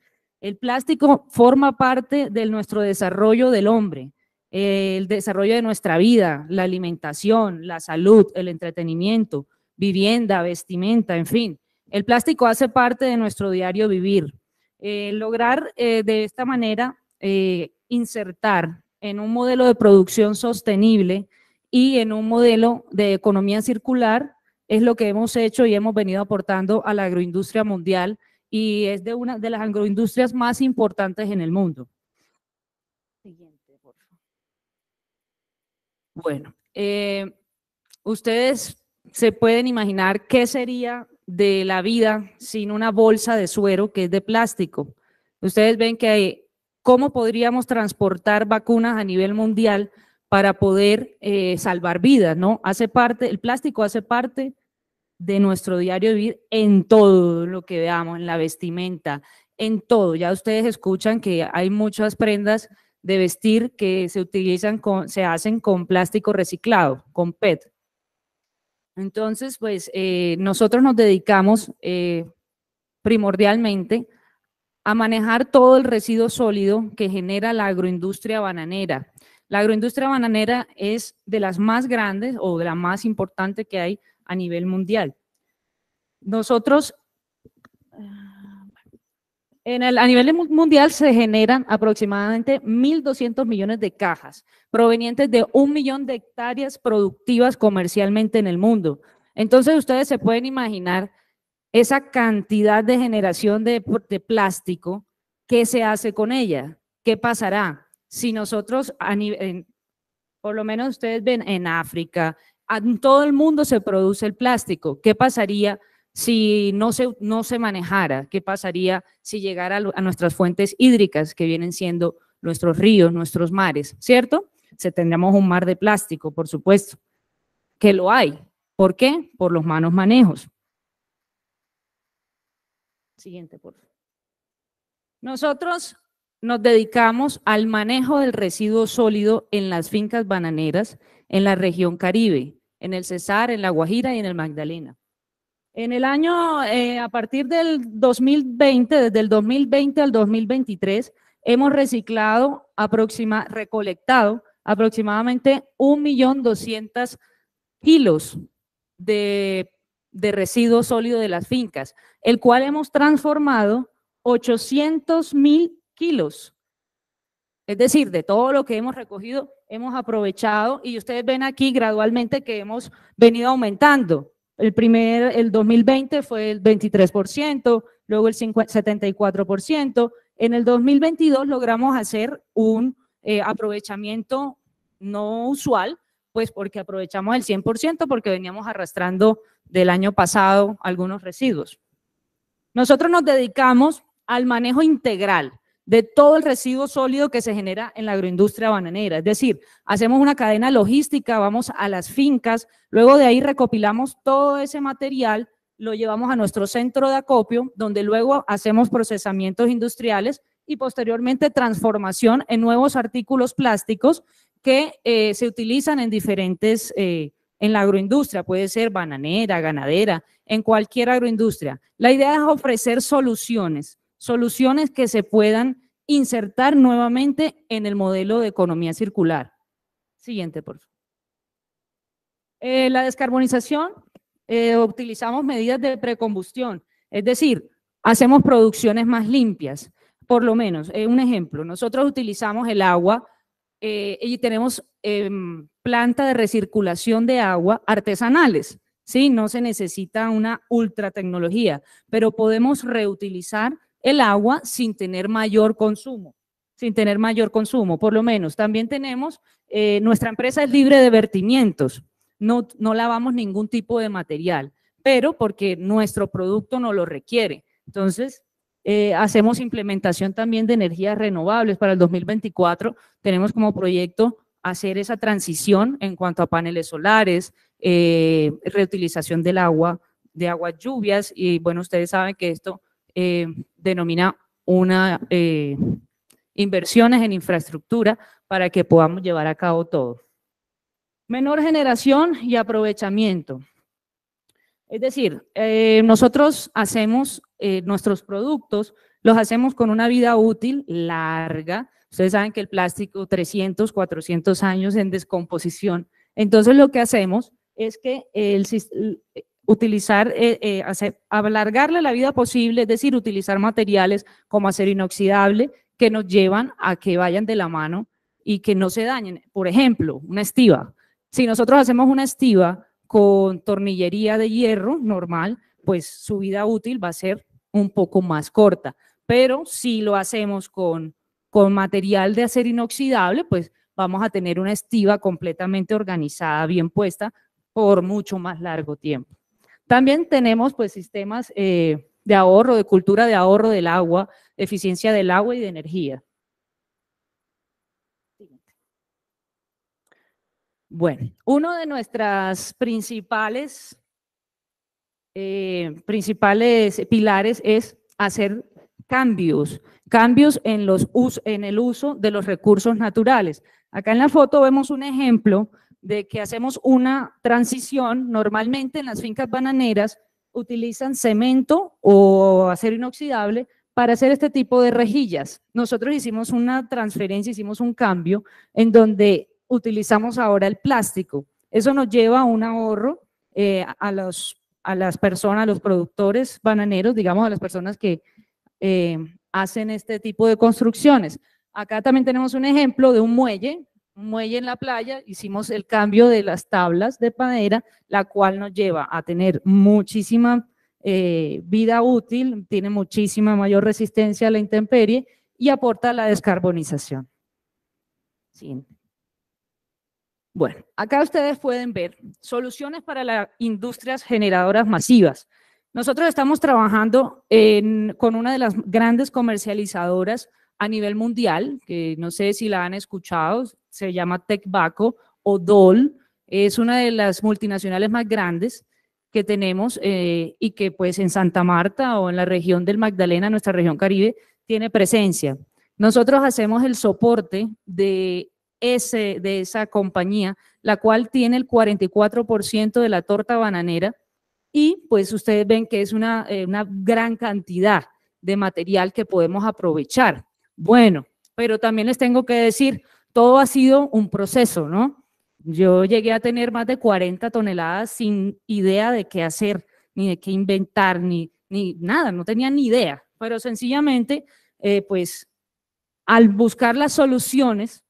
El plástico forma parte de nuestro desarrollo del hombre, el desarrollo de nuestra vida, la alimentación, la salud, el entretenimiento, vivienda, vestimenta, en fin. El plástico hace parte de nuestro diario vivir. Eh, lograr eh, de esta manera eh, insertar en un modelo de producción sostenible y en un modelo de economía circular es lo que hemos hecho y hemos venido aportando a la agroindustria mundial y es de una de las agroindustrias más importantes en el mundo. Siguiente, por favor. Bueno, eh, ustedes se pueden imaginar qué sería de la vida sin una bolsa de suero que es de plástico. Ustedes ven que hay, cómo podríamos transportar vacunas a nivel mundial para poder eh, salvar vidas, ¿no? Hace parte, el plástico hace parte de nuestro diario vivir en todo lo que veamos, en la vestimenta, en todo. Ya ustedes escuchan que hay muchas prendas de vestir que se utilizan, con, se hacen con plástico reciclado, con PET. Entonces, pues eh, nosotros nos dedicamos eh, primordialmente a manejar todo el residuo sólido que genera la agroindustria bananera. La agroindustria bananera es de las más grandes o de la más importante que hay a nivel mundial. Nosotros, en el, a nivel mundial se generan aproximadamente 1.200 millones de cajas provenientes de un millón de hectáreas productivas comercialmente en el mundo. Entonces ustedes se pueden imaginar esa cantidad de generación de, de plástico, ¿qué se hace con ella? ¿Qué pasará? Si nosotros, a nivel, por lo menos ustedes ven en África, en todo el mundo se produce el plástico. ¿Qué pasaría si no se, manejara? ¿Qué pasaría si llegara a nuestras fuentes hídricas que vienen siendo nuestros ríos, nuestros mares, ¿cierto? Se tendríamos un mar de plástico, por supuesto, que lo hay. ¿Por qué? Por los malos manejos. Siguiente, por Nosotros nos dedicamos al manejo del residuo sólido en las fincas bananeras en la región Caribe, en el Cesar, en la Guajira y en el Magdalena. En el año, eh, a partir del 2020, desde el 2020 al 2023, hemos reciclado, recolectado aproximadamente 1.200.000 kilos de, residuos sólidos de las fincas, el cual hemos transformado 800.000 kilos. Es decir, de todo lo que hemos recogido, hemos aprovechado y ustedes ven aquí gradualmente que hemos venido aumentando. El primer, el 2020 fue el 23%, luego el 74%. En el 2022 logramos hacer un eh, aprovechamiento no usual, pues porque aprovechamos el 100% porque veníamos arrastrando del año pasado algunos residuos. Nosotros nos dedicamos al manejo integral de todo el residuo sólido que se genera en la agroindustria bananera. Es decir, hacemos una cadena logística, vamos a las fincas, luego de ahí recopilamos todo ese material, lo llevamos a nuestro centro de acopio, donde luego hacemos procesamientos industriales y posteriormente transformación en nuevos artículos plásticos que eh, se utilizan en diferentes... Eh, en la agroindustria, puede ser bananera, ganadera, en cualquier agroindustria. La idea es ofrecer soluciones soluciones que se puedan insertar nuevamente en el modelo de economía circular. Siguiente, por favor. Eh, la descarbonización, eh, utilizamos medidas de precombustión, es decir, hacemos producciones más limpias, por lo menos. Eh, un ejemplo, nosotros utilizamos el agua y tenemos em, planta de recirculación de agua artesanales, ¿sí? No se necesita una ultra tecnología, pero podemos reutilizar el agua sin tener mayor consumo, sin tener mayor consumo, por lo menos. También tenemos, eh, nuestra empresa es libre de vertimientos, no, no lavamos ningún tipo de material, pero porque nuestro producto no lo requiere. Entonces, eh, hacemos implementación también de energías renovables. Para el 2024 tenemos como proyecto hacer esa transición en cuanto a paneles solares, eh, reutilización del agua, de aguas lluvias, y bueno, ustedes saben que esto eh, denomina una eh, inversiones en infraestructura para que podamos llevar a cabo todo. Menor generación y aprovechamiento. Es decir, eh, nosotros hacemos nuestros productos, los hacemos con una vida útil larga. Ustedes saben que el plástico 300, 400 años en descomposición. Entonces lo que hacemos es que el, utilizar, eh, eh, hacer, alargarle la vida posible, es decir, utilizar materiales como acero inoxidable que nos llevan a que vayan de la mano y que no se dañen. Por ejemplo, una estiva. Si nosotros hacemos una estiva con tornillería de hierro normal, pues su vida útil va a ser un poco más corta. Pero si lo hacemos con, con material de acero inoxidable, pues vamos a tener una estiva completamente organizada, bien puesta, por mucho más largo tiempo. También tenemos pues sistemas eh, de ahorro, de cultura de ahorro del agua, eficiencia del agua y de energía. Bueno, uno de nuestras principales, eh, principales pilares es hacer cambios, cambios en, los, en el uso de los recursos naturales. Acá en la foto vemos un ejemplo de que hacemos una transición, normalmente en las fincas bananeras utilizan cemento o acero inoxidable para hacer este tipo de rejillas. Nosotros hicimos una transferencia, hicimos un cambio en donde utilizamos ahora el plástico. Eso nos lleva a un ahorro eh, a, los, a las personas, a los productores bananeros, digamos a las personas que eh, hacen este tipo de construcciones. Acá también tenemos un ejemplo de un muelle muelle en la playa, hicimos el cambio de las tablas de madera, la cual nos lleva a tener muchísima eh, vida útil, tiene muchísima mayor resistencia a la intemperie y aporta a la descarbonización. Bueno, acá ustedes pueden ver soluciones para las industrias generadoras masivas. Nosotros estamos trabajando con una de las grandes comercializadoras a nivel mundial, que no sé si la han escuchado, se llama Tecbaco o DOL, es una de las multinacionales más grandes que tenemos eh, y que pues en Santa Marta o en la región del Magdalena, nuestra región Caribe, tiene presencia. Nosotros hacemos el soporte de, ese, de esa compañía, la cual tiene el 44% de la torta bananera y pues ustedes ven que es una, eh, una gran cantidad de material que podemos aprovechar. Bueno, pero también les tengo que decir, todo ha sido un proceso, ¿no? Yo llegué a tener más de 40 toneladas sin idea de qué hacer, ni de qué inventar, ni, ni nada, no tenía ni idea, pero sencillamente, eh, pues al buscar las soluciones,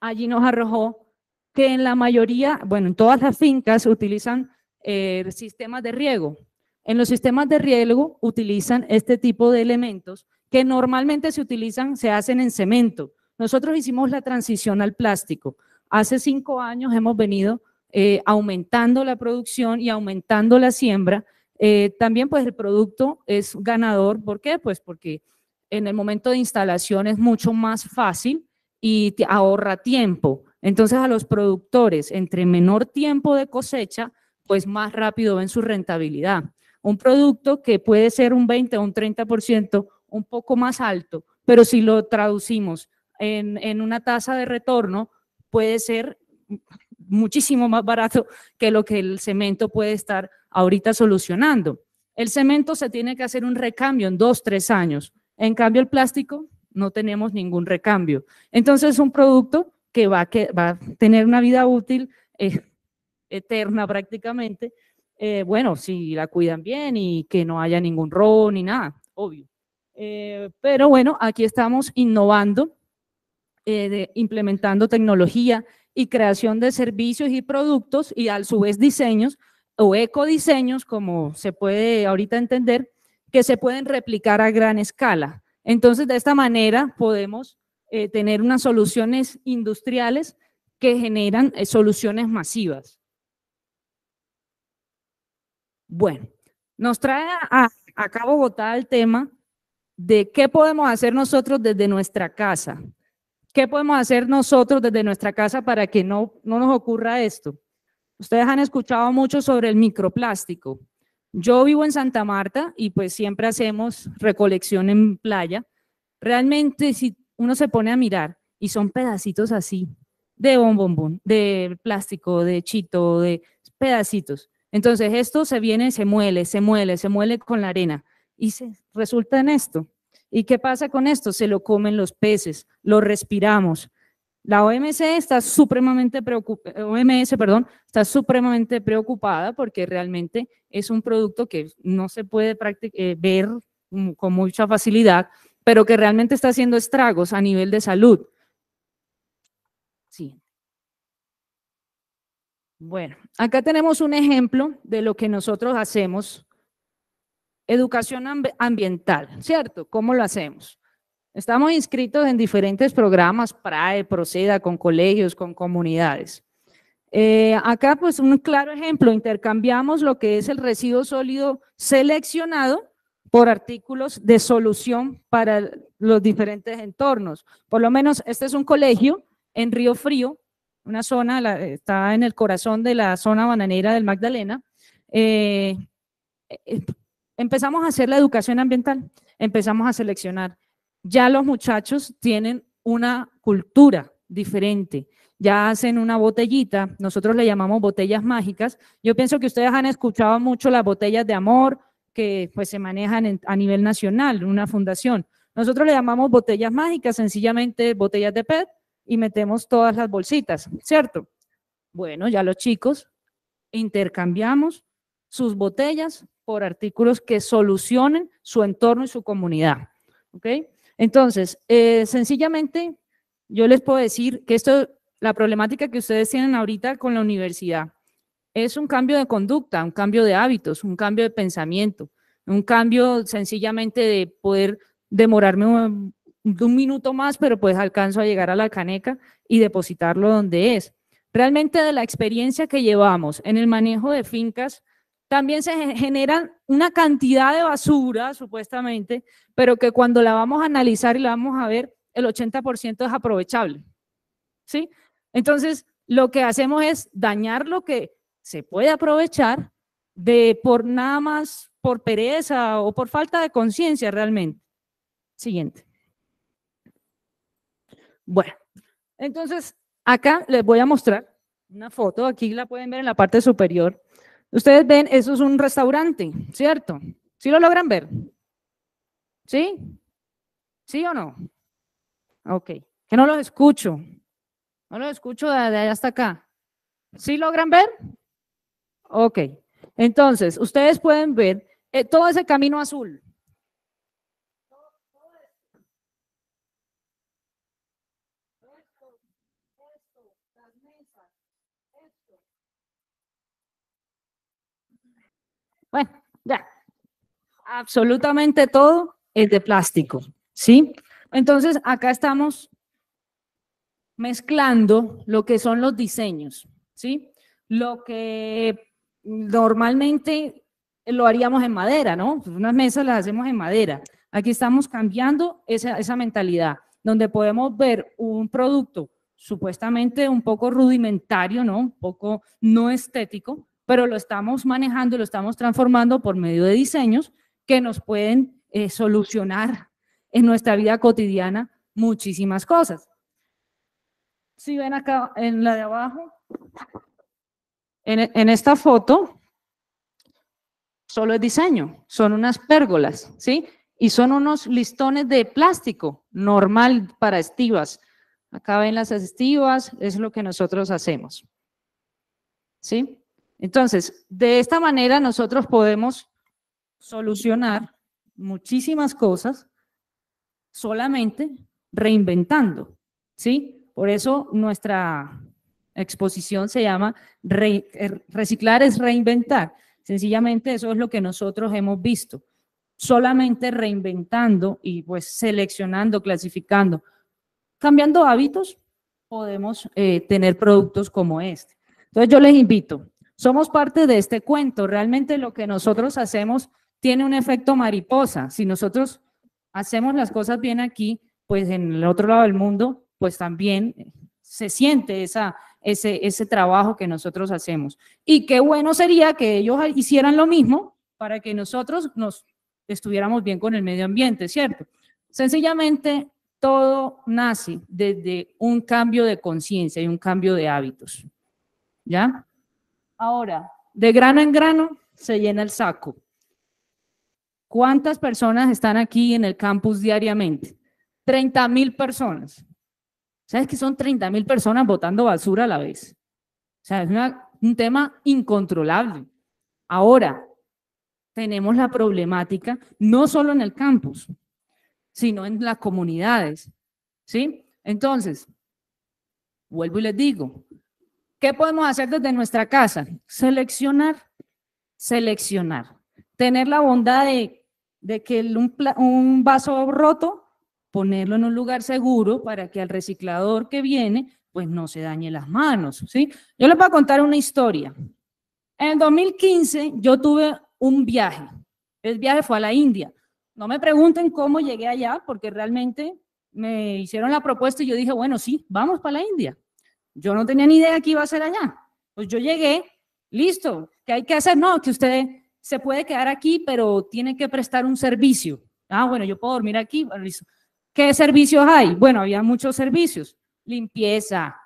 allí nos arrojó que en la mayoría, bueno, en todas las fincas utilizan eh, sistemas de riego. En los sistemas de riego utilizan este tipo de elementos que normalmente se utilizan, se hacen en cemento, nosotros hicimos la transición al plástico. Hace cinco años hemos venido eh, aumentando la producción y aumentando la siembra. Eh, también pues el producto es ganador. ¿Por qué? Pues porque en el momento de instalación es mucho más fácil y ahorra tiempo. Entonces a los productores, entre menor tiempo de cosecha, pues más rápido ven su rentabilidad. Un producto que puede ser un 20 o un 30%, un poco más alto, pero si lo traducimos en, una tasa de retorno puede ser muchísimo más barato que lo que el cemento puede estar ahorita solucionando. El cemento se tiene que hacer un recambio en dos, tres años. En cambio, el plástico no tenemos ningún recambio. Entonces, es un producto que va, que va a tener una vida útil eh, eterna prácticamente. Eh, bueno, si la cuidan bien y que no haya ningún robo ni nada, obvio. Eh, pero bueno, aquí estamos innovando eh, implementando tecnología y creación de servicios y productos y a su vez diseños o ecodiseños, como se puede ahorita entender, que se pueden replicar a gran escala. Entonces, de esta manera podemos eh, tener unas soluciones industriales que generan eh, soluciones masivas. Bueno, nos trae a, cabo votar el tema de qué podemos hacer nosotros desde nuestra casa. ¿Qué podemos hacer nosotros desde nuestra casa para que no, no nos ocurra esto? Ustedes han escuchado mucho sobre el microplástico. Yo vivo en Santa Marta y pues siempre hacemos recolección en playa. Realmente si uno se pone a mirar y son pedacitos así de bom de plástico, de chito, de pedacitos. Entonces esto se viene, se muele, se muele, se muele con la arena y se resulta en esto. ¿Y qué pasa con esto? Se lo comen los peces, lo respiramos. La OMS está supremamente preocupada, eh, OMS, perdón, está supremamente preocupada porque realmente es un producto que no se puede eh, ver mm, con mucha facilidad, pero que realmente está haciendo estragos a nivel de salud. Sí. Bueno, acá tenemos un ejemplo de lo que nosotros hacemos Educación ambiental, ¿cierto? ¿Cómo lo hacemos? Estamos inscritos en diferentes programas, PRAE, Proceda, con colegios, con comunidades. Eh, acá pues un claro ejemplo, intercambiamos lo que es el residuo sólido seleccionado por artículos de solución para los diferentes entornos. Por lo menos este es un colegio en Río Frío, una zona, está en el corazón de la zona bananera del Magdalena. Eh, eh Empezamos a hacer la educación ambiental, empezamos a seleccionar. Ya los muchachos tienen una cultura diferente, ya hacen una botellita, nosotros le llamamos botellas mágicas. Yo pienso que ustedes han escuchado mucho las botellas de amor que pues se manejan a nivel nacional, una fundación. Nosotros le llamamos botellas mágicas, sencillamente botellas de PET y metemos todas las bolsitas, ¿cierto? Bueno, ya los chicos intercambiamos sus botellas por artículos que solucionen su entorno y su comunidad. ¿Ok? Entonces, eh, sencillamente, yo les puedo decir que esto, la problemática que ustedes tienen ahorita con la universidad, es un cambio de conducta, un cambio de hábitos, un cambio de pensamiento, un cambio sencillamente de poder demorarme un, un minuto más, pero pues alcanzo a llegar a la caneca y depositarlo donde es. Realmente de la experiencia que llevamos en el manejo de fincas, también se generan una cantidad de basura, supuestamente, pero que cuando la vamos a analizar y la vamos a ver, el 80% es aprovechable. ¿Sí? Entonces, lo que hacemos es dañar lo que se puede aprovechar de por nada más por pereza o por falta de conciencia realmente. Siguiente. Bueno, entonces acá les voy a mostrar una foto, aquí la pueden ver en la parte superior Ustedes ven, eso es un restaurante, ¿cierto? ¿Sí lo logran ver? ¿Sí? ¿Sí o no? Ok, que no los escucho. No lo escucho de allá hasta acá. ¿Sí logran ver? Ok, entonces, ustedes pueden ver eh, todo ese camino azul. bueno, ya. Absolutamente todo es de plástico, ¿sí? Entonces, acá estamos mezclando lo que son los diseños, ¿sí? Lo que normalmente lo haríamos en madera, ¿no? Unas mesas las hacemos en madera. Aquí estamos cambiando esa, esa mentalidad, donde podemos ver un producto supuestamente un poco rudimentario, ¿no? Un poco no estético, pero lo estamos manejando y lo estamos transformando por medio de diseños que nos pueden eh, solucionar en nuestra vida cotidiana muchísimas cosas. Si ven acá en la de abajo, en, esta foto, solo es diseño, son unas pérgolas, ¿sí? Y son unos listones de plástico normal para estivas. Acá ven las estivas, es lo que nosotros hacemos. ¿Sí? Entonces, de esta manera nosotros podemos solucionar muchísimas cosas solamente reinventando, ¿sí? Por eso nuestra exposición se llama eh, Reciclar es reinventar. Sencillamente eso es lo que nosotros hemos visto. Solamente reinventando y pues seleccionando, clasificando, cambiando hábitos, podemos eh, tener productos como este. Entonces yo les invito somos parte de este cuento. Realmente lo que nosotros hacemos tiene un efecto mariposa. Si nosotros hacemos las cosas bien aquí, pues en el otro lado del mundo, pues también se siente esa, ese, ese trabajo que nosotros hacemos. Y qué bueno sería que ellos hicieran lo mismo para que nosotros nos estuviéramos bien con el medio ambiente, ¿cierto? Sencillamente, todo nace desde un cambio de conciencia y un cambio de hábitos. ¿Ya? Ahora, de grano en grano se llena el saco. ¿Cuántas personas están aquí en el campus diariamente? 30 mil personas. ¿Sabes que son treinta mil personas botando basura a la vez? O sea, es un tema incontrolable. Ahora, tenemos la problemática no solo en el campus, sino en las comunidades. ¿Sí? Entonces, vuelvo y les digo, ¿Qué podemos hacer desde nuestra casa? Seleccionar, seleccionar. Tener la bondad de, que un, vaso roto, ponerlo en un lugar seguro para que al reciclador que viene, pues no se dañe las manos. ¿sí? Yo les voy a contar una historia. En 2015 yo tuve un viaje. El viaje fue a la India. No me pregunten cómo llegué allá, porque realmente me hicieron la propuesta y yo dije, bueno, sí, vamos para la India. Yo no tenía ni idea qué iba a hacer allá. Pues yo llegué, listo, ¿qué hay que hacer? No, que usted se puede quedar aquí, pero tiene que prestar un servicio. Ah, bueno, yo puedo dormir aquí, ¿Qué servicios hay? Bueno, había muchos servicios. Limpieza.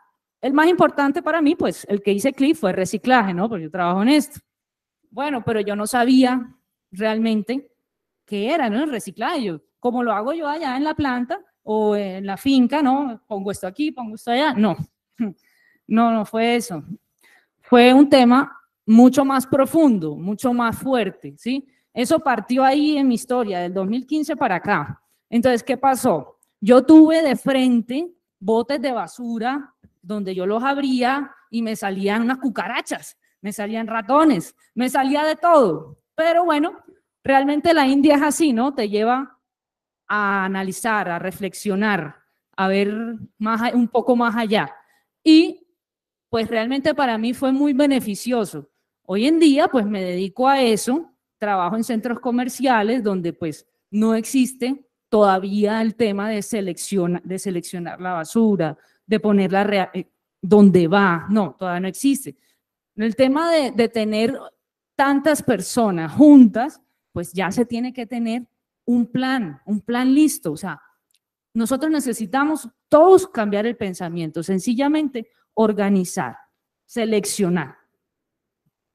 El más importante para mí, pues, el que hice clip fue reciclaje, ¿no? Porque yo trabajo en esto. Bueno, pero yo no sabía realmente qué era, ¿no? El reciclaje. Yo, como lo hago yo allá en la planta o en la finca, ¿no? Pongo esto aquí, pongo esto allá. No, No, no fue eso. Fue un tema mucho más profundo, mucho más fuerte, ¿sí? Eso partió ahí en mi historia, del 2015 para acá. Entonces, ¿qué pasó? Yo tuve de frente botes de basura donde yo los abría y me salían unas cucarachas, me salían ratones, me salía de todo. Pero bueno, realmente la India es así, ¿no? Te lleva a analizar, a reflexionar, a ver más, un poco más allá y pues realmente para mí fue muy beneficioso. Hoy en día pues me dedico a eso, trabajo en centros comerciales donde pues no existe todavía el tema de, de seleccionar la basura, de ponerla eh, donde va, no, todavía no existe. El tema de, de tener tantas personas juntas, pues ya se tiene que tener un plan, un plan listo. O sea, nosotros necesitamos todos cambiar el pensamiento, sencillamente organizar, seleccionar.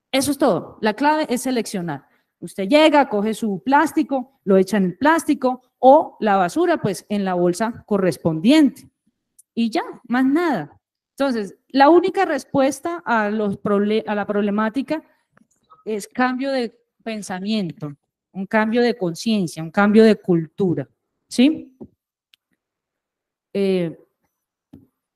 Eso es todo. La clave es seleccionar. Usted llega, coge su plástico, lo echa en el plástico o la basura, pues en la bolsa correspondiente. Y ya, más nada. Entonces, la única respuesta a, los a la problemática es cambio de pensamiento, un cambio de conciencia, un cambio de cultura. ¿Sí? Eh,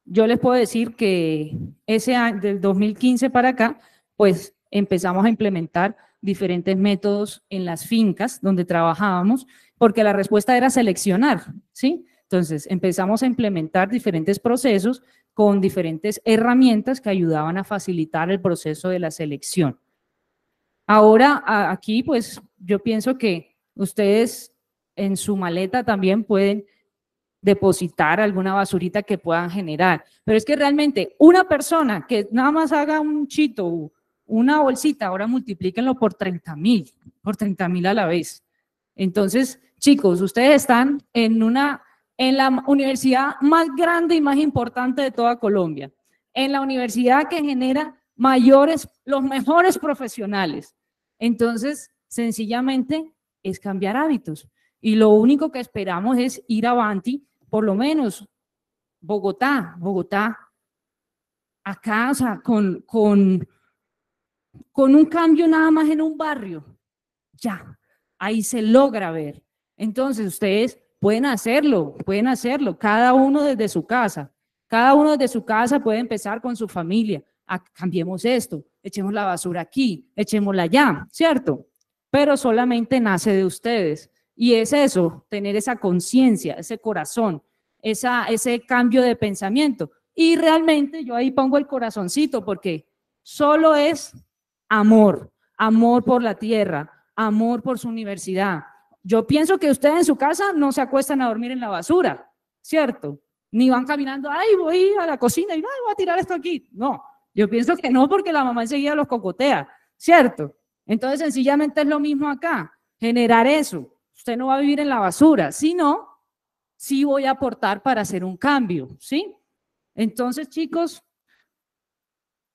yo les puedo decir que ese año, del 2015 para acá, pues empezamos a implementar diferentes métodos en las fincas donde trabajábamos, porque la respuesta era seleccionar, ¿sí? Entonces empezamos a implementar diferentes procesos con diferentes herramientas que ayudaban a facilitar el proceso de la selección. Ahora aquí pues yo pienso que ustedes en su maleta también pueden depositar alguna basurita que puedan generar. Pero es que realmente una persona que nada más haga un chito, una bolsita, ahora multiplíquenlo por 30 mil, por 30 mil a la vez. Entonces, chicos, ustedes están en una, en la universidad más grande y más importante de toda Colombia, en la universidad que genera mayores, los mejores profesionales. Entonces, sencillamente es cambiar hábitos. Y lo único que esperamos es ir avanti por lo menos Bogotá, Bogotá, a casa con, con, con un cambio nada más en un barrio, ya, ahí se logra ver. Entonces, ustedes pueden hacerlo, pueden hacerlo, cada uno desde su casa. Cada uno desde su casa puede empezar con su familia. Ah, cambiemos esto, echemos la basura aquí, echemos la allá, ¿cierto? Pero solamente nace de ustedes. Y es eso, tener esa conciencia, ese corazón, esa, ese cambio de pensamiento. Y realmente yo ahí pongo el corazoncito porque solo es amor, amor por la tierra, amor por su universidad. Yo pienso que ustedes en su casa no se acuestan a dormir en la basura, ¿cierto? Ni van caminando, ay, voy a la cocina y voy a tirar esto aquí. No, yo pienso que no porque la mamá enseguida los cocotea, ¿cierto? Entonces sencillamente es lo mismo acá, generar eso, Usted no va a vivir en la basura, sino sí voy a aportar para hacer un cambio, ¿sí? Entonces, chicos,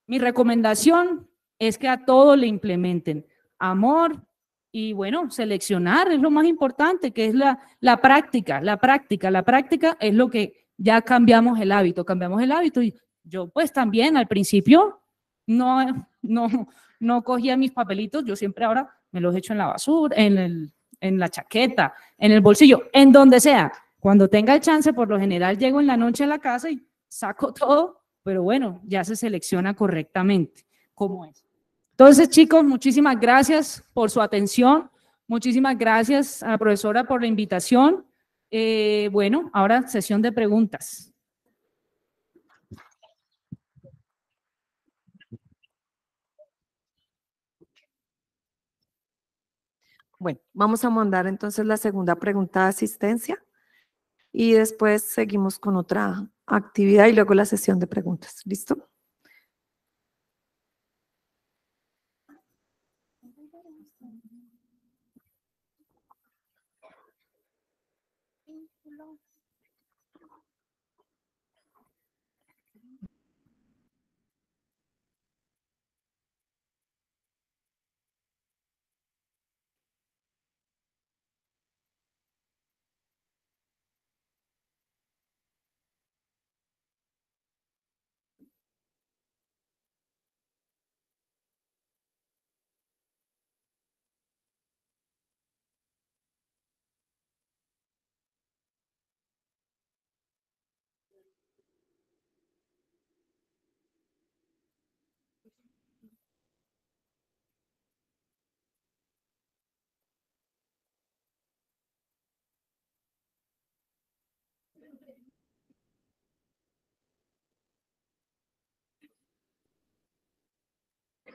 mi recomendación es que a todos le implementen amor y, bueno, seleccionar es lo más importante, que es la, la práctica, la práctica, la práctica es lo que ya cambiamos el hábito, cambiamos el hábito y yo pues también al principio no, no, no cogía mis papelitos, yo siempre ahora me los echo en la basura, en el en la chaqueta, en el bolsillo, en donde sea. Cuando tenga el chance, por lo general llego en la noche a la casa y saco todo, pero bueno, ya se selecciona correctamente como es. Entonces, chicos, muchísimas gracias por su atención. Muchísimas gracias a la profesora por la invitación. Eh, bueno, ahora sesión de preguntas. Bueno, vamos a mandar entonces la segunda pregunta de asistencia y después seguimos con otra actividad y luego la sesión de preguntas. ¿Listo?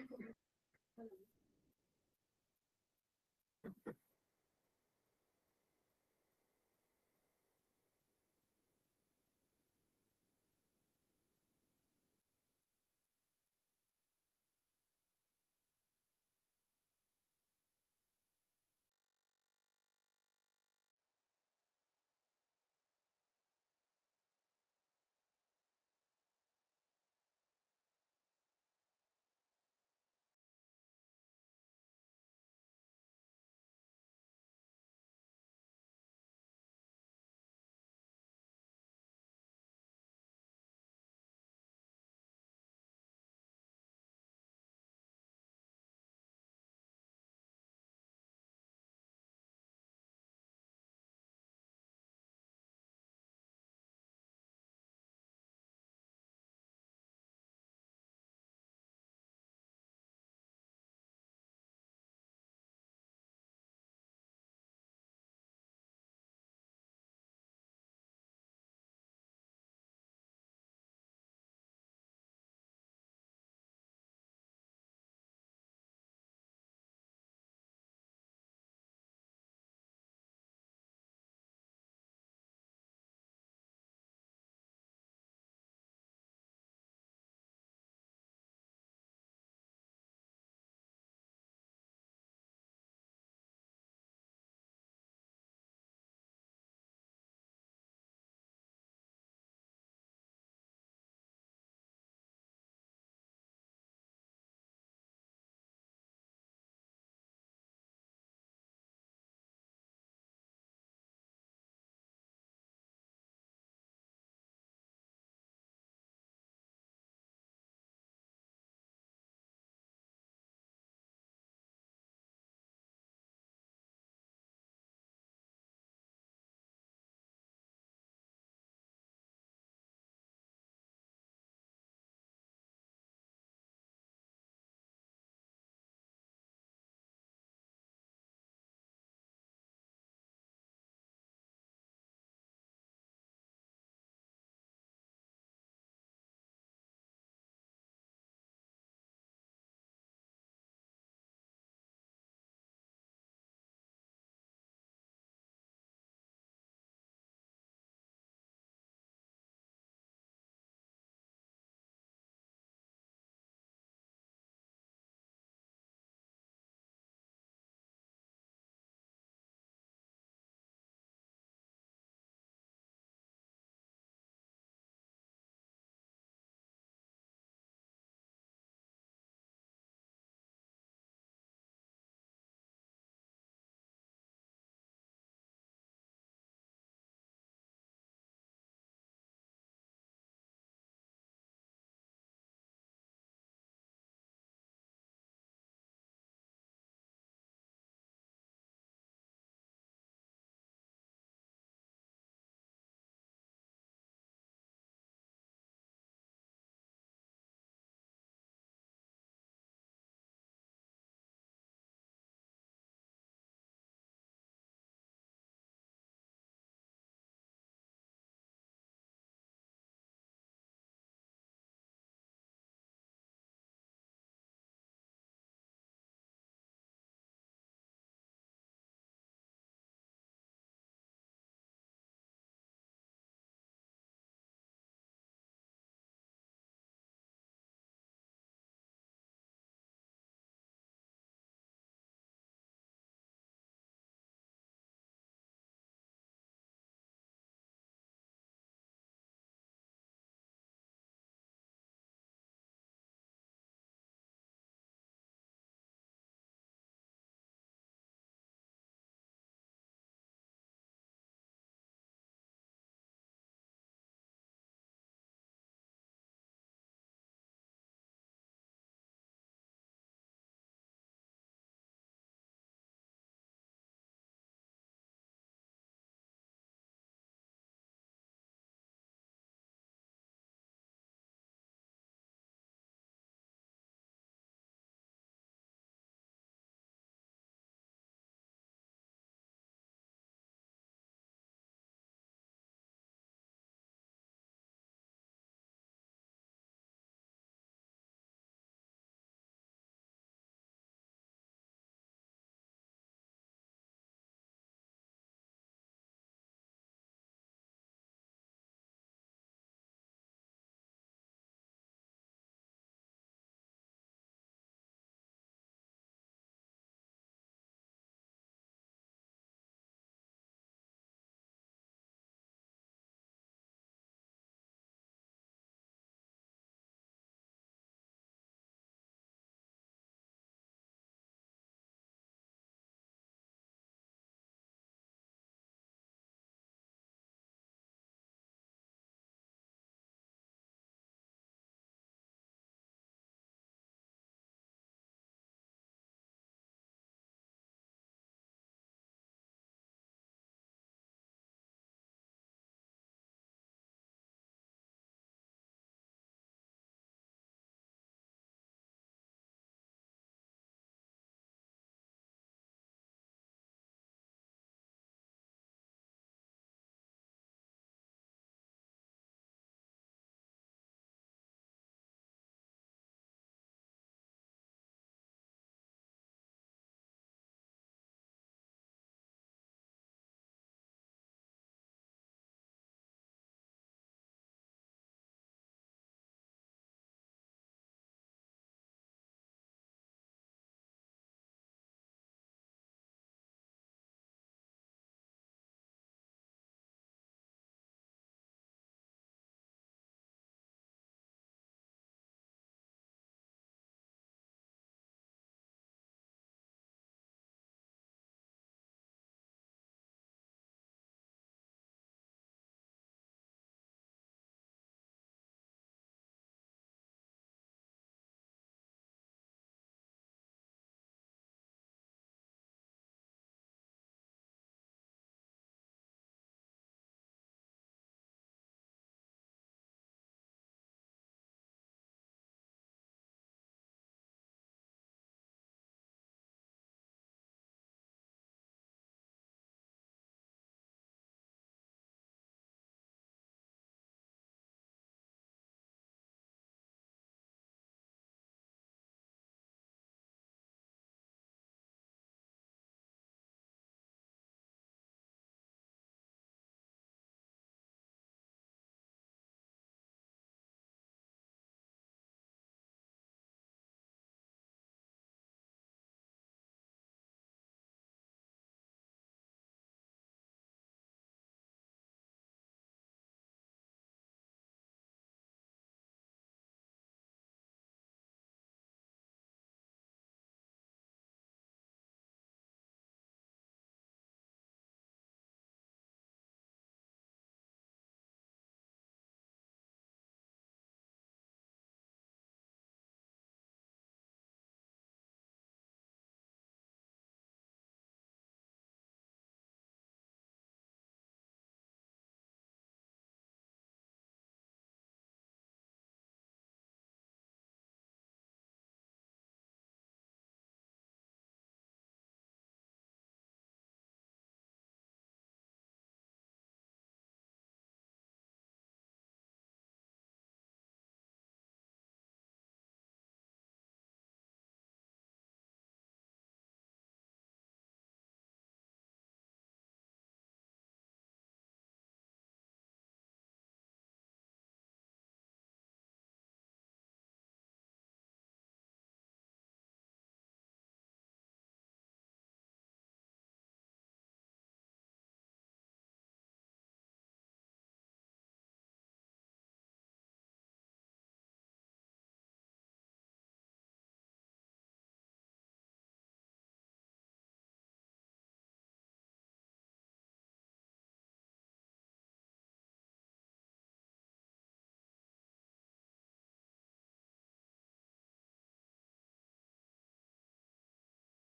Gracias.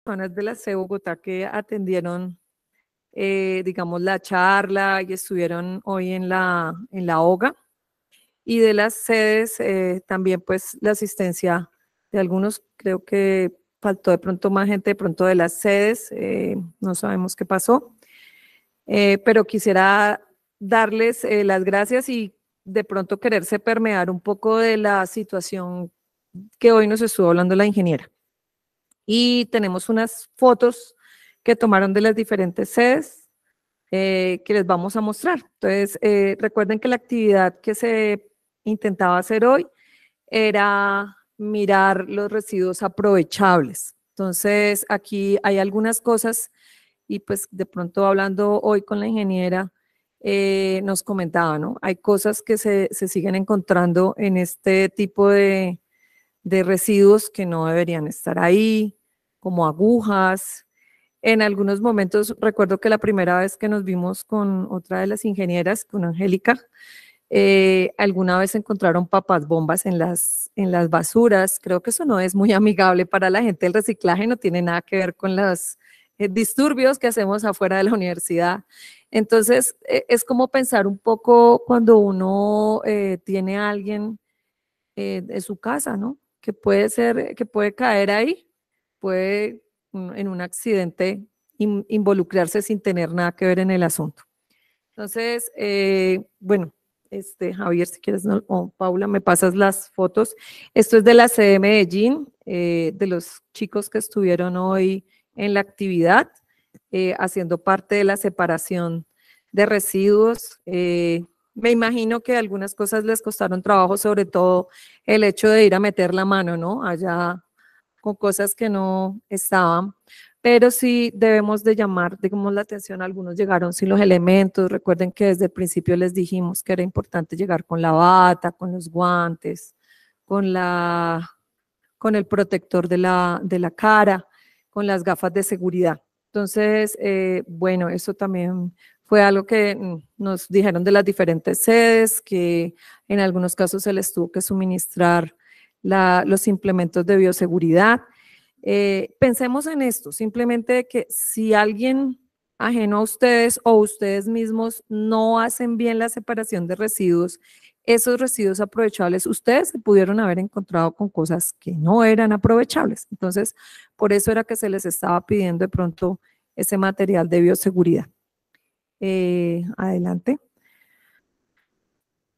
personas de la C Bogotá que atendieron, eh, digamos, la charla y estuvieron hoy en la, en la OGA. Y de las sedes, eh, también pues la asistencia de algunos, creo que faltó de pronto más gente de pronto de las sedes, eh, no sabemos qué pasó, pero quisiera darles las gracias y de pronto quererse permear un poco de la situación que hoy nos estuvo hablando la ingeniera y tenemos unas fotos que tomaron de las diferentes sedes eh, que les vamos a mostrar. Entonces, eh, recuerden que la actividad que se intentaba hacer hoy era mirar los residuos aprovechables. Entonces, aquí hay algunas cosas y pues de pronto hablando hoy con la ingeniera, eh, nos comentaba, ¿no? Hay cosas que se siguen encontrando en este tipo de, de residuos que no deberían estar ahí, como agujas. En algunos momentos, recuerdo que la primera vez que nos vimos con otra de las ingenieras, con Angélica, eh, alguna vez encontraron papas bombas en las, en las basuras. Creo que eso no es muy amigable para la gente. El reciclaje no tiene nada que ver con los eh, disturbios que hacemos afuera de la universidad. Entonces, e, es como pensar un poco cuando uno eh, tiene a alguien en su casa, ¿no? que puede ser, que puede caer ahí, puede en un accidente involucrarse sin tener nada que ver en el asunto. Entonces, eh, bueno, este, Javier, si quieres, o Paula, me pasas las fotos. Esto es de la CD de Medellín, eh, de los chicos que estuvieron hoy en la actividad, eh, haciendo parte de la separación de residuos. Me imagino que algunas cosas les costaron trabajo, sobre todo el hecho de ir a meter la mano, ¿no? Allá con cosas que no estaban, pero sí debemos de llamar, digamos, la atención. Algunos llegaron sin los elementos. Recuerden que desde el principio les dijimos que era importante llegar con la bata, con los guantes, con, la, con el protector de la, de la cara, con las gafas de seguridad. Entonces, eh, bueno, eso también fue algo que mm, nos dijeron de las diferentes sedes, que en algunos casos se les tuvo que suministrar los implementos de bioseguridad. Eh, pensemos en esto, simplemente que si alguien ajeno a ustedes o ustedes mismos no hacen bien la separación de residuos, esos residuos aprovechables, ustedes se pudieron haber encontrado con cosas que no eran aprovechables. Entonces, por eso era que se les estaba pidiendo de pronto ese material de bioseguridad. Eh, adelante.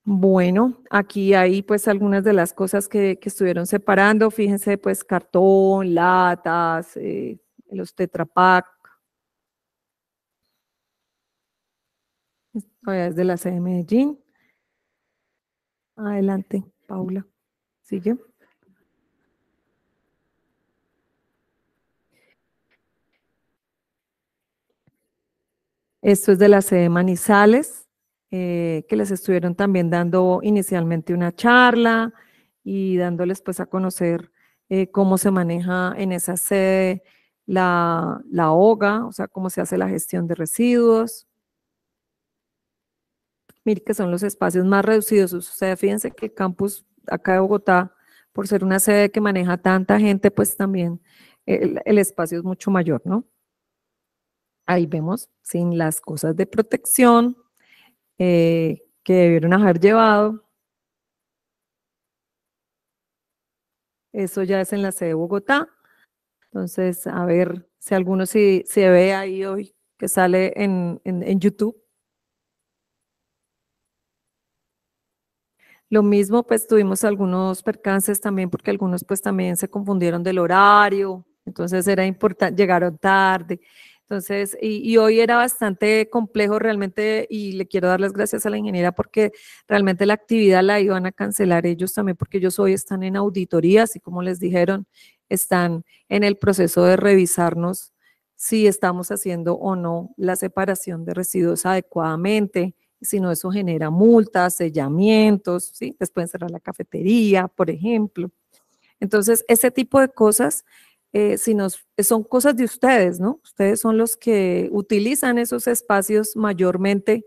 Bueno, aquí hay pues algunas de las cosas que, estuvieron separando. Fíjense pues cartón, latas, eh, los tetrapac. es de la sede de Medellín. Adelante, Paula. Sigue. Esto es de la sede Manizales, eh, que les estuvieron también dando inicialmente una charla y dándoles pues a conocer eh, cómo se maneja en esa sede la, la o sea, cómo se hace la gestión de residuos. Miren que son los espacios más reducidos. o sea, fíjense que el campus acá de Bogotá, por ser una sede que maneja tanta gente, pues también el, el espacio es mucho mayor, ¿no? ahí vemos sin las cosas de protección eh, que debieron haber llevado. Eso ya es en la sede de Bogotá. Entonces, a ver si alguno se, se ve ahí hoy que sale en, en YouTube. Lo mismo, pues tuvimos algunos percances también porque algunos pues también se confundieron del horario, entonces era importante, llegaron tarde. Entonces, y, hoy era bastante complejo realmente y le quiero dar las gracias a la ingeniera porque realmente la actividad la iban a cancelar ellos también porque ellos hoy están en auditoría, así como les dijeron, están en el proceso de revisarnos si estamos haciendo o no la separación de residuos adecuadamente, si no eso genera multas, sellamientos, ¿sí? les pueden cerrar la cafetería, por ejemplo. Entonces, ese tipo de cosas eh, si nos, eh, son cosas de ustedes, ¿no? Ustedes son los que utilizan esos espacios mayormente,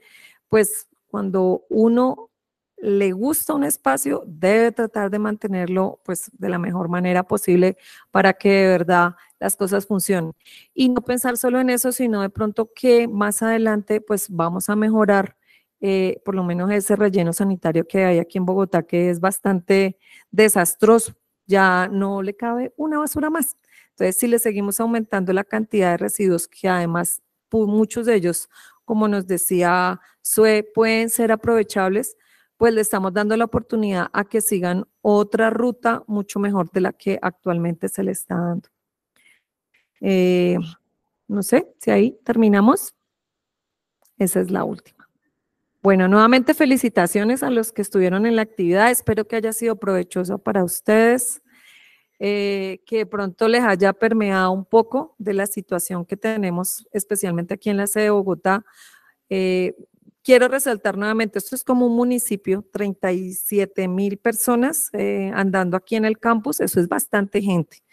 pues cuando uno le gusta un espacio, debe tratar de mantenerlo pues de la mejor manera posible para que de verdad las cosas funcionen. Y no pensar solo en eso, sino de pronto que más adelante pues vamos a mejorar eh, por lo menos ese relleno sanitario que hay aquí en Bogotá, que es bastante desastroso. Ya no le cabe una basura más. Entonces, si le seguimos aumentando la cantidad de residuos, que además muchos de ellos, como nos decía Sue, pueden ser aprovechables, pues le estamos dando la oportunidad a que sigan otra ruta mucho mejor de la que actualmente se le está dando. Eh, no sé si ahí terminamos. Esa es la última. Bueno, nuevamente felicitaciones a los que estuvieron en la actividad. Espero que haya sido provechoso para ustedes. Eh, que de pronto les haya permeado un poco de la situación que tenemos, especialmente aquí en la sede de Bogotá. Eh, quiero resaltar nuevamente, esto es como un municipio, 37 mil personas eh, andando aquí en el campus, eso es bastante gente.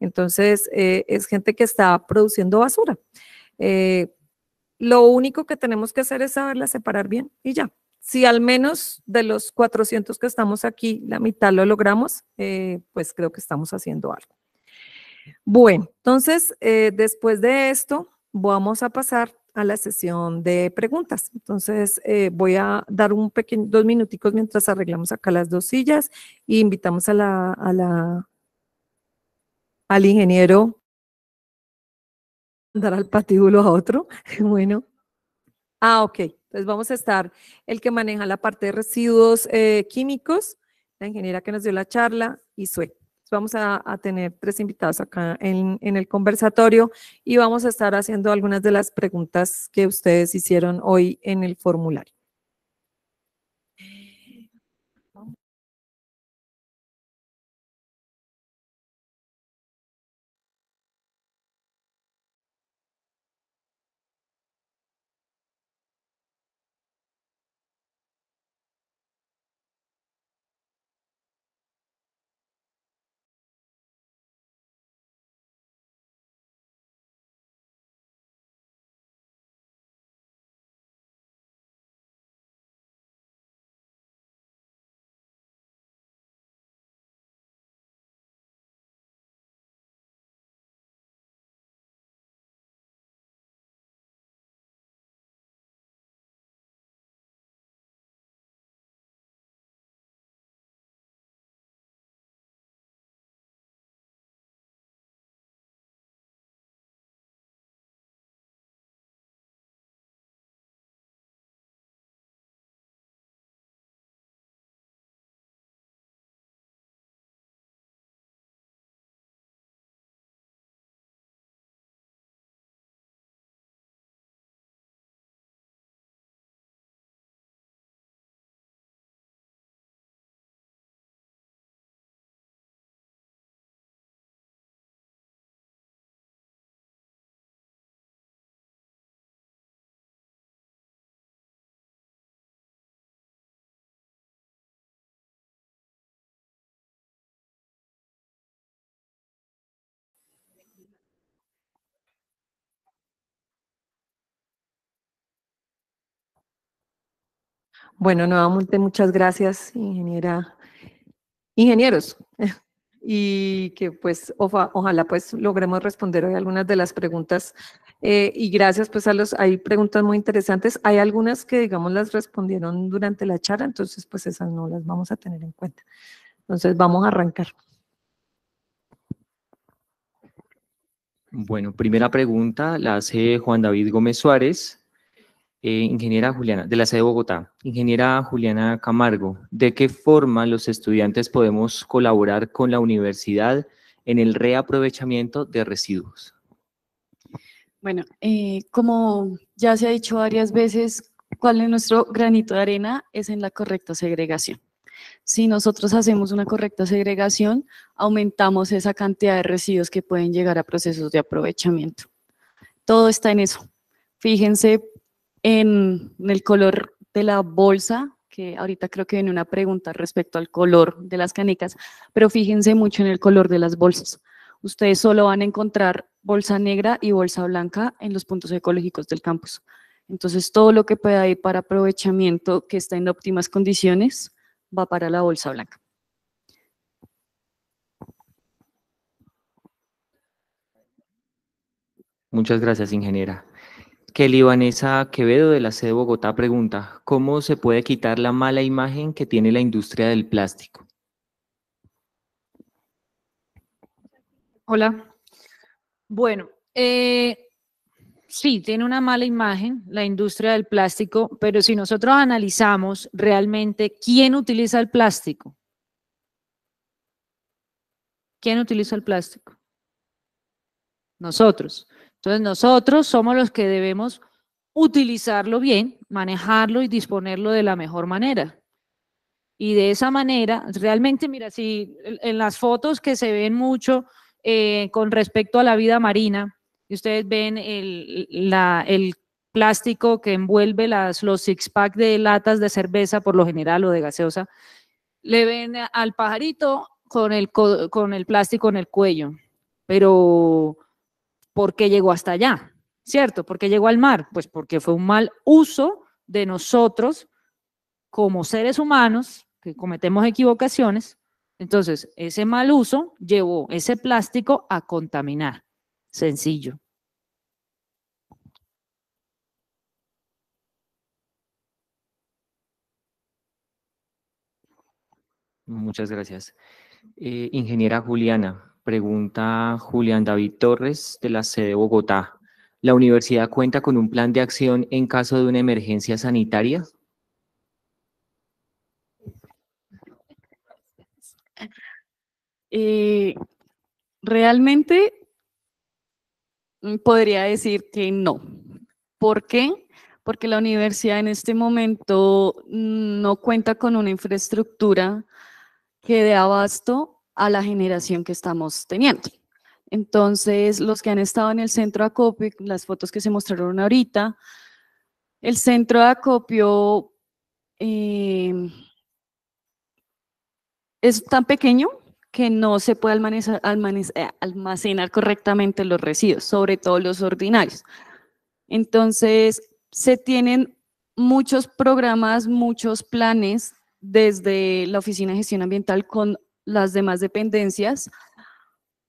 Entonces, es gente que está produciendo basura. lo único que tenemos que hacer es saberla separar bien y ya. Si al menos de los 400 que estamos aquí, la mitad lo logramos, eh, pues creo que estamos haciendo algo. Bueno, entonces, eh, después de esto, vamos a pasar a la sesión de preguntas. Entonces, eh, voy a dar un pequeño, dos minuticos mientras arreglamos acá las dos sillas y e invitamos a la, al ingeniero a dar al patíbulo a otro. bueno. Ah, ok. Entonces vamos a estar el que maneja la parte de residuos eh, químicos, la ingeniera que nos dio la charla y Sue. vamos a, tener tres invitados acá en el conversatorio y vamos a estar haciendo algunas de las preguntas que ustedes hicieron hoy en el formulario. Bueno, nuevamente muchas gracias, ingeniera, ingenieros, y que pues ojalá pues logremos responder hoy algunas de las preguntas. Eh, y gracias pues a los, hay preguntas muy interesantes, hay algunas que digamos las respondieron durante la charla, entonces pues esas no las vamos a tener en cuenta. Entonces vamos a arrancar. Bueno, primera pregunta la hace Juan David Gómez Suárez. Eh, ingeniera Juliana, de la sede de Bogotá, ingeniera Juliana Camargo, ¿de qué forma los estudiantes podemos colaborar con la universidad en el reaprovechamiento de residuos? Bueno, eh, como ya se ha dicho varias veces, cuál es nuestro granito de arena es en la correcta segregación. Si nosotros hacemos una correcta segregación, aumentamos esa cantidad de residuos que pueden llegar a procesos de aprovechamiento. Todo está en eso. Fíjense en el color de la bolsa, que ahorita creo que viene una pregunta respecto al color de las canicas, pero fíjense mucho en el color de las bolsas. Ustedes solo van a encontrar bolsa negra y bolsa blanca en los puntos ecológicos del campus. Entonces, todo lo que pueda ir para aprovechamiento que está en óptimas condiciones va para la bolsa blanca. Muchas gracias, ingeniera. Kelly Vanessa Quevedo de la sede de Bogotá pregunta, ¿cómo se puede quitar la mala imagen que tiene la industria del plástico? Hola. Bueno, eh, sí, tiene una mala imagen la industria del plástico, pero si nosotros analizamos realmente quién utiliza el plástico, ¿quién utiliza el plástico? Nosotros. Entonces nosotros somos los que debemos utilizarlo bien, manejarlo y disponerlo de la mejor manera. Y de esa manera, realmente, mira, si en las fotos que se ven mucho eh, con respecto a la vida marina, y ustedes ven el, plástico que envuelve los six-pack de latas de cerveza, por lo general, o de gaseosa, le ven al pajarito con el, con el plástico en el cuello. Pero ¿por qué llegó hasta allá? ¿Cierto? ¿Por qué llegó al mar? Pues porque fue un mal uso de nosotros como seres humanos que cometemos equivocaciones. Entonces, ese mal uso llevó ese plástico a contaminar. Sencillo. Muchas gracias. Eh, ingeniera Juliana, Pregunta Julián David Torres de la sede Bogotá. ¿La universidad cuenta con un plan de acción en caso de una emergencia sanitaria? Eh, realmente podría decir que no. ¿Por qué? Porque la universidad en este momento no cuenta con una infraestructura que dé abasto a la generación que estamos teniendo. Entonces, los que han estado en el centro acopio, las fotos que se mostraron ahorita, el centro de acopio em, es tan pequeño que no se puede almacenar, eh, almacenar correctamente los residuos, sobre todo los ordinarios. Entonces, se tienen muchos programas, muchos planes desde la Oficina de Gestión Ambiental con las demás dependencias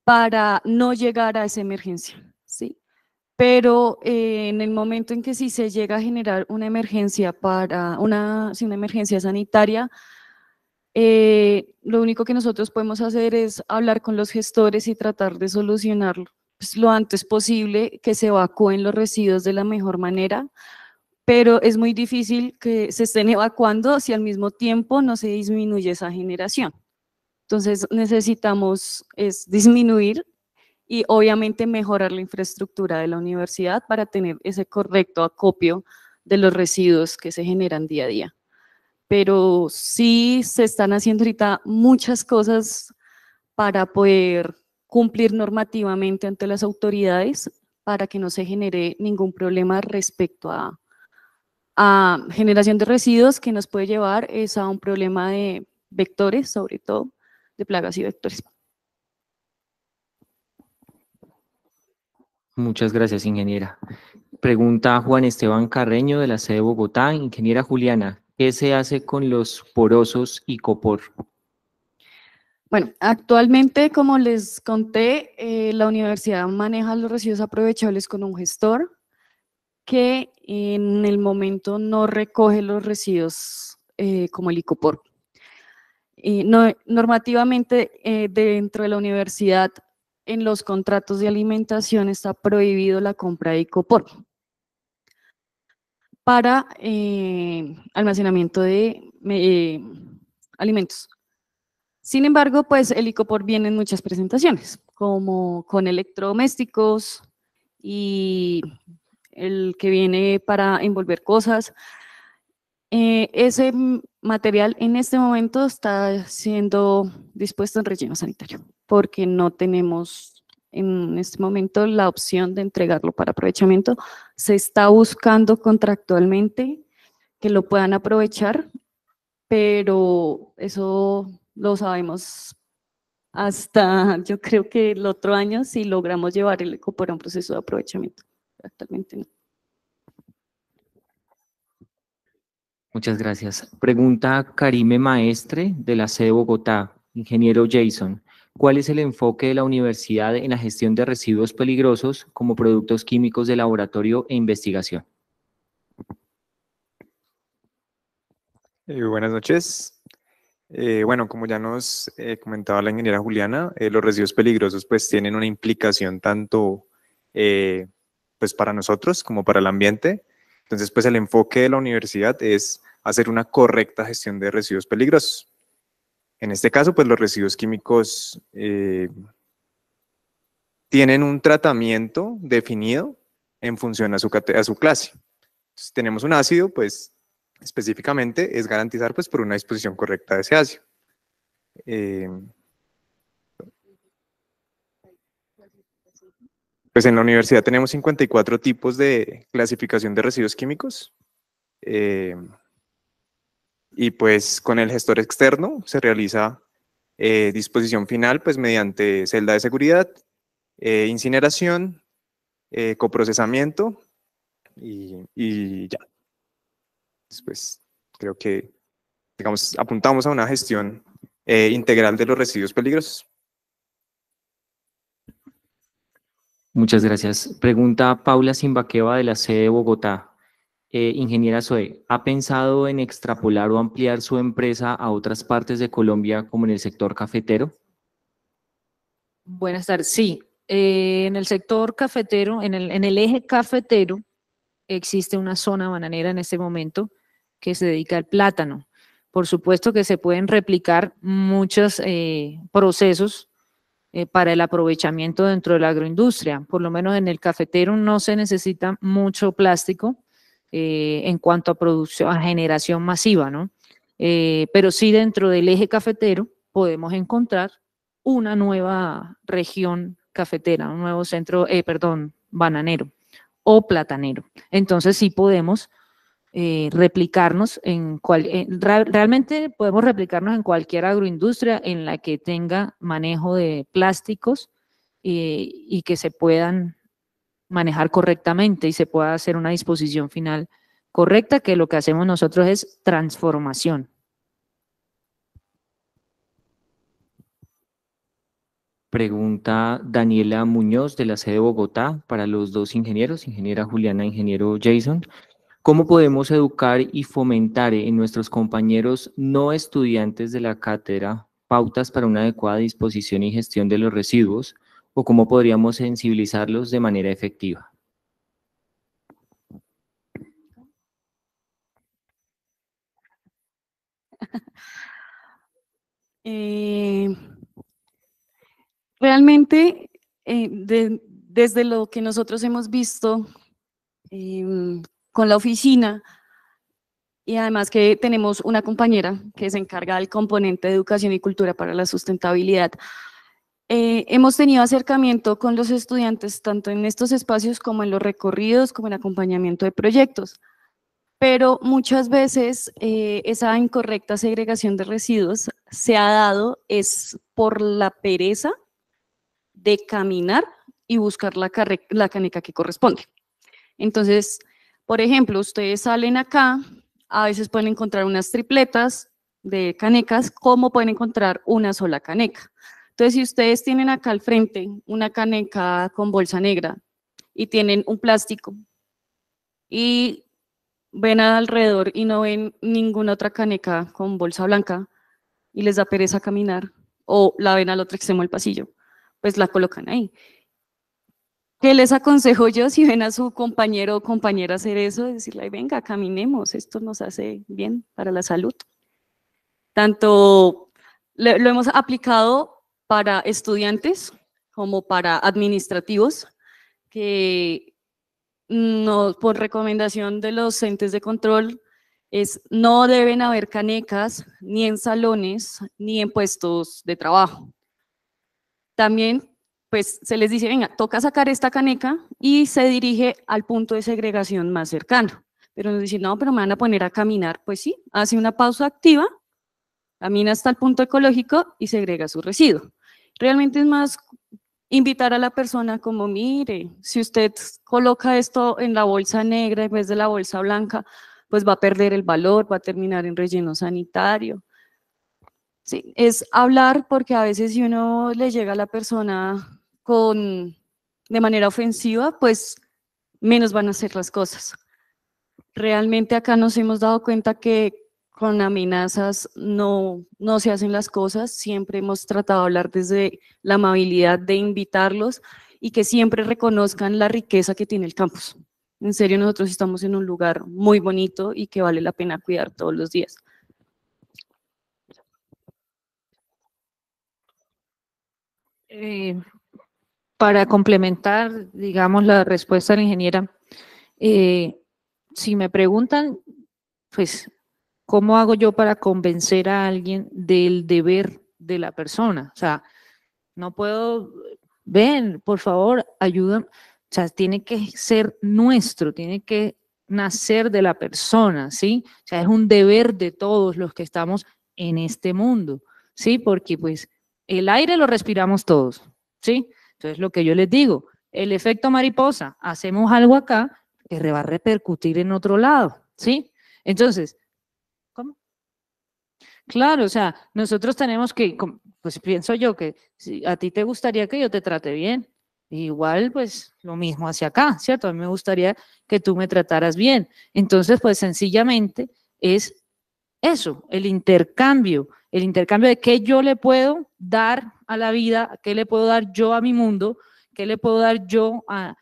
para no llegar a esa emergencia, ¿sí? Pero eh, en el momento en que sí se llega a generar una emergencia para una, emergencia sanitaria, eh, lo único que nosotros podemos hacer es hablar con los gestores y tratar de solucionarlo pues, lo antes posible, que se evacúen los residuos de la mejor manera, pero es muy difícil que se estén evacuando si al mismo tiempo no se disminuye esa generación. Entonces necesitamos es disminuir y obviamente mejorar la infraestructura de la universidad para tener ese correcto acopio de los residuos que se generan día a día. Pero sí se están haciendo ahorita muchas cosas para poder cumplir normativamente ante las autoridades para que no se genere ningún problema respecto a, a generación de residuos que nos puede llevar es a un problema de vectores, sobre todo, de plagas y vectores. Muchas gracias, ingeniera. Pregunta Juan Esteban Carreño de la sede de Bogotá. Ingeniera Juliana, ¿qué se hace con los porosos y copor? Bueno, actualmente, como les conté, eh, la universidad maneja los residuos aprovechables con un gestor que en el momento no recoge los residuos eh, como el icopor normativamente, eh, dentro de la universidad, en los contratos de alimentación está prohibido la compra de icopor para eh, almacenamiento de eh, alimentos. Sin embargo, pues el icopor viene en muchas presentaciones, como con electrodomésticos y el que viene para envolver cosas, eh, ese material en este momento está siendo dispuesto en relleno sanitario porque no tenemos en este momento la opción de entregarlo para aprovechamiento. Se está buscando contractualmente que lo puedan aprovechar, pero eso lo sabemos hasta yo creo que el otro año si logramos llevar el eco para un proceso de aprovechamiento. Actualmente no. Muchas gracias. Pregunta Karime Maestre de la sede de Bogotá, ingeniero Jason. ¿Cuál es el enfoque de la universidad en la gestión de residuos peligrosos como productos químicos de laboratorio e investigación? Eh, buenas noches. Eh, bueno, como ya nos eh, comentaba la ingeniera Juliana, los residuos peligrosos pues tienen una implicación tanto pues para nosotros como para el ambiente. Entonces pues el enfoque de la universidad es hacer una correcta gestión de residuos peligrosos. En este caso, pues los residuos químicos eh, tienen un tratamiento definido en función a su, su clase. Si tenemos un ácido, pues específicamente es garantizar pues, por una disposición correcta de ese ácido. Eh, pues en la universidad tenemos 54 tipos de clasificación de residuos químicos. Eh, y pues con el gestor externo se realiza eh, disposición final pues mediante celda de seguridad, eh, incineración, eh, coprocesamiento y, ya. Después creo que digamos, apuntamos a una gestión integral de los residuos peligrosos. Muchas gracias. Pregunta Paula Simbaqueva de la sede de Bogotá. Eh, ingeniera Zoe, ¿ha pensado en extrapolar o ampliar su empresa a otras partes de Colombia como en el sector cafetero? Buenas tardes. Sí, eh, en el sector cafetero, en el, eje cafetero, existe una zona bananera en este momento que se dedica al plátano. Por supuesto que se pueden replicar muchos eh, procesos para el aprovechamiento dentro de la agroindustria. Por lo menos en el cafetero no se necesita mucho plástico eh, en cuanto a producción, a generación masiva, ¿no? Eh, pero sí dentro del eje cafetero podemos encontrar una nueva región cafetera, un nuevo centro, eh, perdón, bananero o platanero. Entonces sí podemos replicarnos en realmente podemos replicarnos en cualquier agroindustria en la que tenga manejo de plásticos y que se puedan manejar correctamente y se pueda hacer una disposición final correcta, que lo que hacemos nosotros es transformación. Pregunta Daniela Muñoz de la sede de Bogotá para los dos ingenieros, ingeniera Juliana, ingeniero Jason. ¿Cómo podemos educar y fomentar en nuestros compañeros no estudiantes de la cátedra pautas para una adecuada disposición y gestión de los residuos, o cómo podríamos sensibilizarlos de manera efectiva? Eh, realmente, eh, desde lo que nosotros hemos visto em, con la oficina, y además que tenemos una compañera que se encarga del componente de educación y cultura para la sustentabilidad, eh, hemos tenido acercamiento con los estudiantes tanto en estos espacios como en los recorridos, como en acompañamiento de proyectos. Pero muchas veces eh, esa incorrecta segregación de residuos se ha dado es por la pereza de caminar y buscar la, la caneca que corresponde. Entonces, por ejemplo, ustedes salen acá, a veces pueden encontrar unas tripletas de canecas, como pueden encontrar una sola caneca. Entonces, si ustedes tienen acá al frente una caneca con bolsa negra y tienen un plástico y ven alrededor y no ven ninguna otra caneca con bolsa blanca y les da pereza caminar o la ven al otro extremo del pasillo, pues la colocan ahí. ¿Qué les aconsejo yo si ven a su compañero o compañera hacer eso? Decirle, venga, caminemos, esto nos hace bien para la salud. Tanto lo hemos aplicado para estudiantes como para administrativos que por recomendación de los entes de control es no deben haber canecas ni en salones ni en puestos de trabajo. También pues se les dice, venga, toca sacar esta caneca y se dirige al punto de segregación más cercano. Pero nos dicen, no, pero me van a poner a caminar. Pues sí, hace una pausa activa, camina hasta el punto ecológico y segrega su residuo. Realmente es más invitar a la persona como, mire, si usted coloca esto en la bolsa negra en vez de la bolsa blanca, pues va a perder el valor, va a terminar en relleno sanitario. Sí, es hablar porque a veces si uno le llega a la persona con, de manera ofensiva, pues menos van a hacer las cosas. Realmente acá nos hemos dado cuenta que con amenazas no, no se hacen las cosas. Siempre hemos tratado de hablar desde la amabilidad de invitarlos y que siempre reconozcan la riqueza que tiene el campus. En serio, nosotros estamos en un lugar muy bonito y que vale la pena cuidar todos los días. Eh, para complementar, digamos, la respuesta de la ingeniera, eh, si me preguntan, pues ¿Cómo hago yo para convencer a alguien del deber de la persona? O sea, no puedo, ven, por favor, ayúdame. O sea, tiene que ser nuestro, tiene que nacer de la persona, ¿sí? O sea, es un deber de todos los que estamos en este mundo, ¿sí? Porque pues el aire lo respiramos todos, ¿sí? Entonces, lo que yo les digo, el efecto mariposa, hacemos algo acá que va a repercutir en otro lado, ¿sí? Entonces, Claro, o sea, nosotros tenemos que, pues pienso yo que si a ti te gustaría que yo te trate bien, igual pues lo mismo hacia acá, ¿cierto? A mí me gustaría que tú me trataras bien. Entonces, pues sencillamente es eso, el intercambio, el intercambio de qué yo le puedo dar a la vida, qué le puedo dar yo a mi mundo, qué le puedo dar yo a,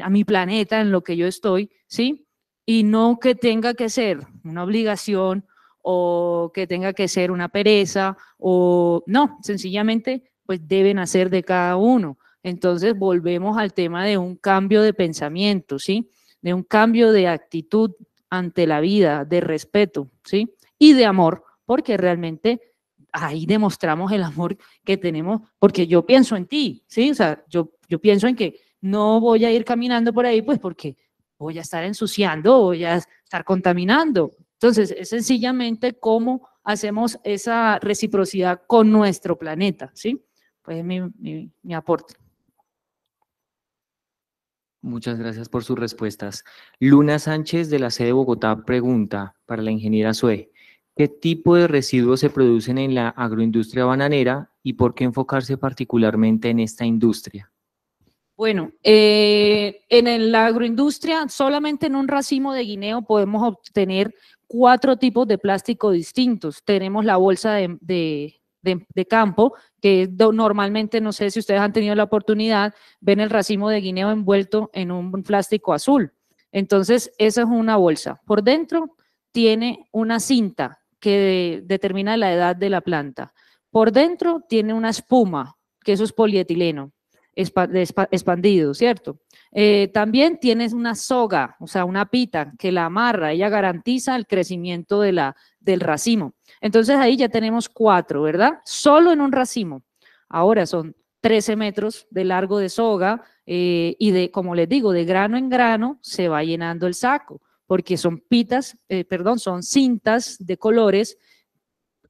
a mi planeta, en lo que yo estoy, ¿sí? Y no que tenga que ser una obligación o que tenga que ser una pereza o no, sencillamente pues deben hacer de cada uno. Entonces volvemos al tema de un cambio de pensamiento, ¿sí? De un cambio de actitud ante la vida, de respeto, ¿sí? Y de amor, porque realmente ahí demostramos el amor que tenemos, porque yo pienso en ti, ¿sí? O sea, yo, yo pienso en que no voy a ir caminando por ahí, pues porque voy a estar ensuciando, voy a estar contaminando, entonces, es sencillamente cómo hacemos esa reciprocidad con nuestro planeta, ¿sí? Pues mi, aporte. Muchas gracias por sus respuestas. Luna Sánchez de la sede de Bogotá pregunta para la ingeniera Sue, ¿qué tipo de residuos se producen en la agroindustria bananera y por qué enfocarse particularmente en esta industria? Bueno, eh, en la agroindustria solamente en un racimo de guineo podemos obtener cuatro tipos de plástico distintos. Tenemos la bolsa de, campo, que normalmente, no sé si ustedes han tenido la oportunidad, ven el racimo de guineo envuelto en un plástico azul. Entonces, esa es una bolsa. Por dentro tiene una cinta que determina la edad de la planta. Por dentro tiene una espuma, que eso es polietileno expandido, ¿cierto? Eh, también tienes una soga, o sea, una pita que la amarra, ella garantiza el crecimiento de la, del racimo. Entonces ahí ya tenemos cuatro, ¿verdad? Solo en un racimo. Ahora son 13 metros de largo de soga eh, y de, como les digo, de grano en grano se va llenando el saco, porque son pitas, eh, perdón, son cintas de colores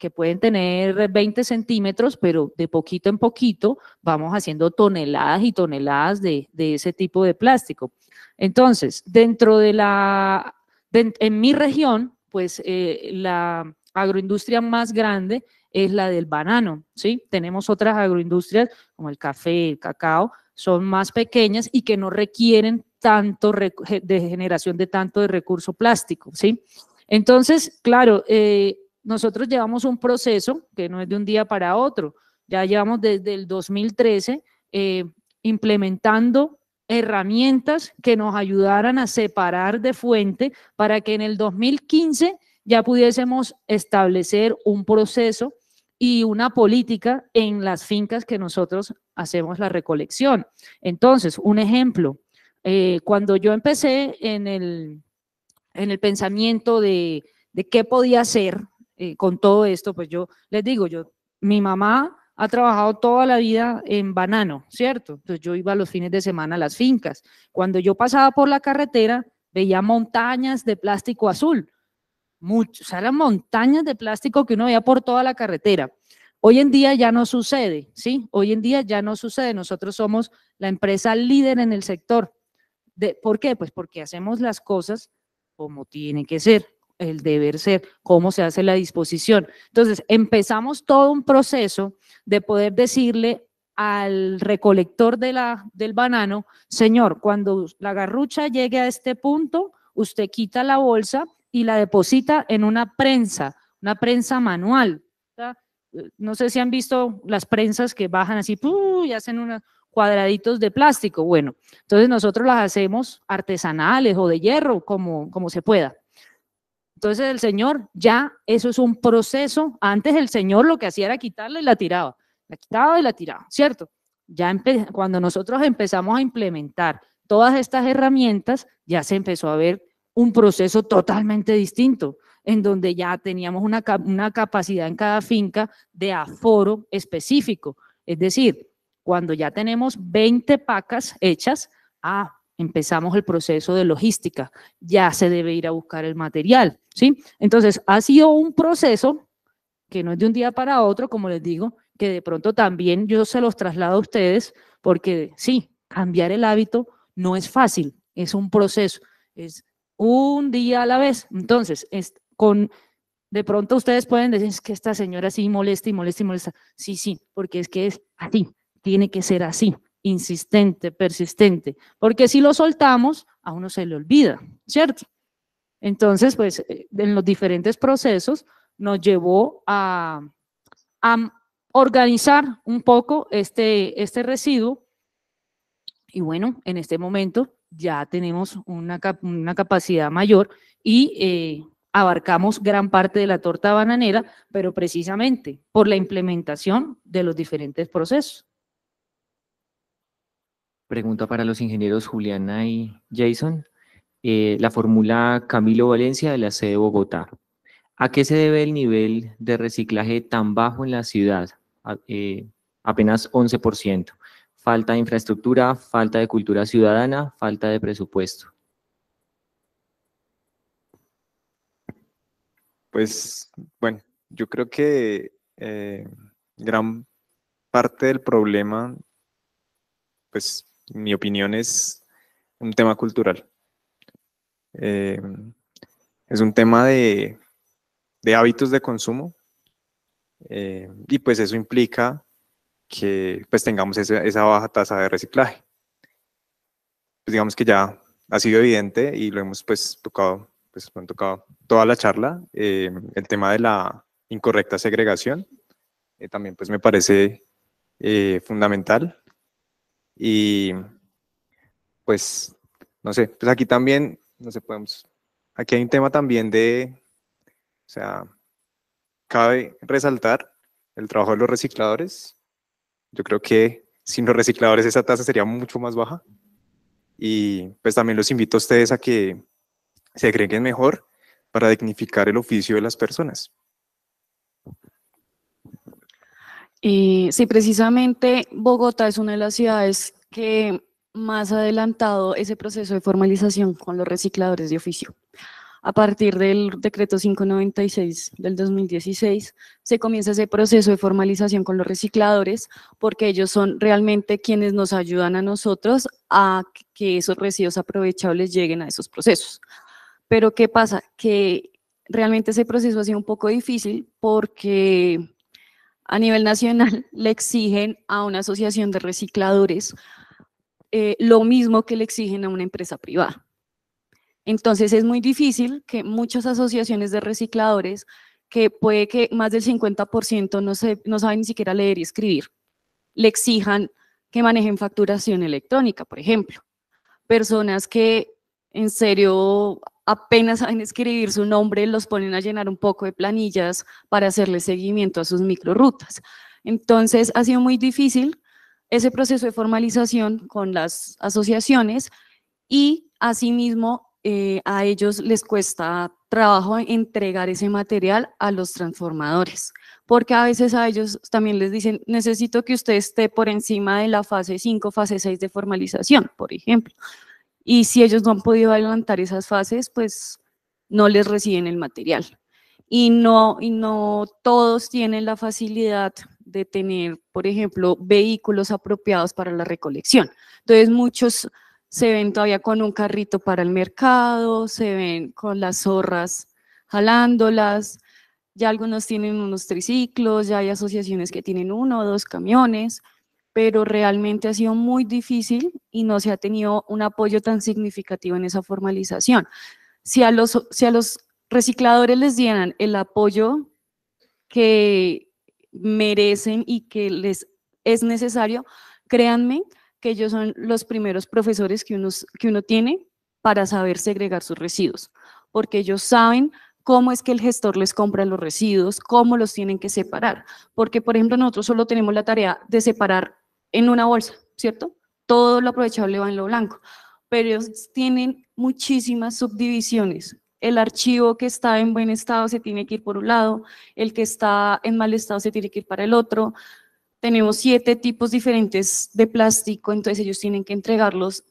que pueden tener 20 centímetros, pero de poquito en poquito vamos haciendo toneladas y toneladas de, ese tipo de plástico. Entonces, dentro de la, en mi región, pues eh, la agroindustria más grande es la del banano, ¿sí? Tenemos otras agroindustrias como el café, el cacao, son más pequeñas y que no requieren tanto de generación de tanto de recurso plástico, ¿sí? Entonces, claro, eh, nosotros llevamos un proceso que no es de un día para otro. Ya llevamos desde el 2013 eh, implementando herramientas que nos ayudaran a separar de fuente para que en el 2015 ya pudiésemos establecer un proceso y una política en las fincas que nosotros hacemos la recolección. Entonces, un ejemplo, eh, cuando yo empecé en el, en el pensamiento de, de, qué podía hacer eh, con todo esto, pues yo les digo, yo, mi mamá ha trabajado toda la vida en banano, ¿cierto? Entonces yo iba los fines de semana a las fincas. Cuando yo pasaba por la carretera, veía montañas de plástico azul. Mucho, o sea, las montañas de plástico que uno veía por toda la carretera. Hoy en día ya no sucede, ¿sí? Hoy en día ya no sucede. Nosotros somos la empresa líder en el sector. De, ¿Por qué? Pues porque hacemos las cosas como tiene que ser el deber ser, cómo se hace la disposición. Entonces, empezamos todo un proceso de poder decirle al recolector de la, del banano, señor, cuando la garrucha llegue a este punto, usted quita la bolsa y la deposita en una prensa, una prensa manual. Eh, no sé si han visto las prensas que bajan así y hacen unos cuadraditos de plástico. Bueno, entonces nosotros las hacemos artesanales o de hierro, como, como se pueda. Entonces el Señor ya, eso es un proceso. Antes el Señor lo que hacía era quitarle y la tiraba. La quitaba y la tiraba, ¿cierto? Ya cuando nosotros empezamos a implementar todas estas herramientas, ya se empezó a ver un proceso totalmente distinto, en donde ya teníamos una, una capacidad en cada finca de aforo específico. Es decir, cuando ya tenemos 20 pacas hechas, ah, empezamos el proceso de logística, ya se debe ir a buscar el material, ¿sí? Entonces, ha sido un proceso que no es de un día para otro, como les digo, que de pronto también yo se los traslado a ustedes, porque sí, cambiar el hábito no es fácil, es un proceso, es un día a la vez. Entonces, es con de pronto ustedes pueden decir, que esta señora sí molesta y molesta y molesta. Sí, sí, porque es que es así, tiene que ser así, insistente, persistente, porque si lo soltamos, a uno se le olvida, ¿cierto? Entonces, pues, eh, en los diferentes procesos nos llevó a, organizar un poco este, este residuo y bueno, en este momento ya tenemos una, capacidad mayor y eh, abarcamos gran parte de la torta bananera, pero precisamente por la implementación de los diferentes procesos. Pregunta para los ingenieros Juliana y Jason. Eh, la fórmula Camilo Valencia de la sede de Bogotá. ¿A qué se debe el nivel de reciclaje tan bajo en la ciudad? Eh, apenas 11%. Falta de infraestructura, falta de cultura ciudadana, falta de presupuesto. Pues bueno, yo creo que eh, gran parte del problema, pues mi opinión es un tema cultural. Eh, es un tema de, hábitos de consumo eh, y pues eso implica que pues tengamos esa, baja tasa de reciclaje. Pues digamos que ya ha sido evidente y lo hemos pues tocado, pues tocado toda la charla, eh, el tema de la incorrecta segregación, también pues me parece fundamental y pues, no sé, pues aquí también, no sé, podemos, aquí hay un tema también de, o sea, cabe resaltar el trabajo de los recicladores. Yo creo que sin los recicladores esa tasa sería mucho más baja. Y pues también los invito a ustedes a que se agreguen mejor para dignificar el oficio de las personas. Eh, sí, precisamente Bogotá es una de las ciudades que más adelantado ese proceso de formalización con los recicladores de oficio. A partir del decreto 596 del 2016 se comienza ese proceso de formalización con los recicladores porque ellos son realmente quienes nos ayudan a nosotros a que esos residuos aprovechables lleguen a esos procesos. Pero ¿qué pasa? Que realmente ese proceso ha sido un poco difícil porque a nivel nacional le exigen a una asociación de recicladores eh, lo mismo que le exigen a una empresa privada. Entonces es muy difícil que muchas asociaciones de recicladores, que puede que más del 50% no, se, no saben ni siquiera leer y escribir, le exijan que manejen facturación electrónica, por ejemplo. Personas que en serio apenas saben escribir su nombre, los ponen a llenar un poco de planillas para hacerle seguimiento a sus microrutas. Entonces, ha sido muy difícil ese proceso de formalización con las asociaciones y asimismo eh, a ellos les cuesta trabajo entregar ese material a los transformadores, porque a veces a ellos también les dicen, necesito que usted esté por encima de la fase 5, fase 6 de formalización, por ejemplo. Y si ellos no han podido adelantar esas fases, pues no les reciben el material. Y no, y no todos tienen la facilidad de tener, por ejemplo, vehículos apropiados para la recolección. Entonces, muchos se ven todavía con un carrito para el mercado, se ven con las zorras jalándolas, ya algunos tienen unos triciclos, ya hay asociaciones que tienen uno o dos camiones, pero realmente ha sido muy difícil y no se ha tenido un apoyo tan significativo en esa formalización. Si a los, si a los recicladores les dieran el apoyo que merecen y que les es necesario, créanme que ellos son los primeros profesores que, que uno tiene para saber segregar sus residuos, porque ellos saben cómo es que el gestor les compra los residuos, cómo los tienen que separar, porque por ejemplo nosotros solo tenemos la tarea de separar en una bolsa, ¿cierto? todo lo aprovechable va en lo blanco, pero ellos tienen muchísimas subdivisiones. El archivo que está en buen estado se tiene que ir por un lado, el que está en mal estado se tiene que ir para el otro. Tenemos siete tipos diferentes de plástico, entonces ellos tienen que entregarlos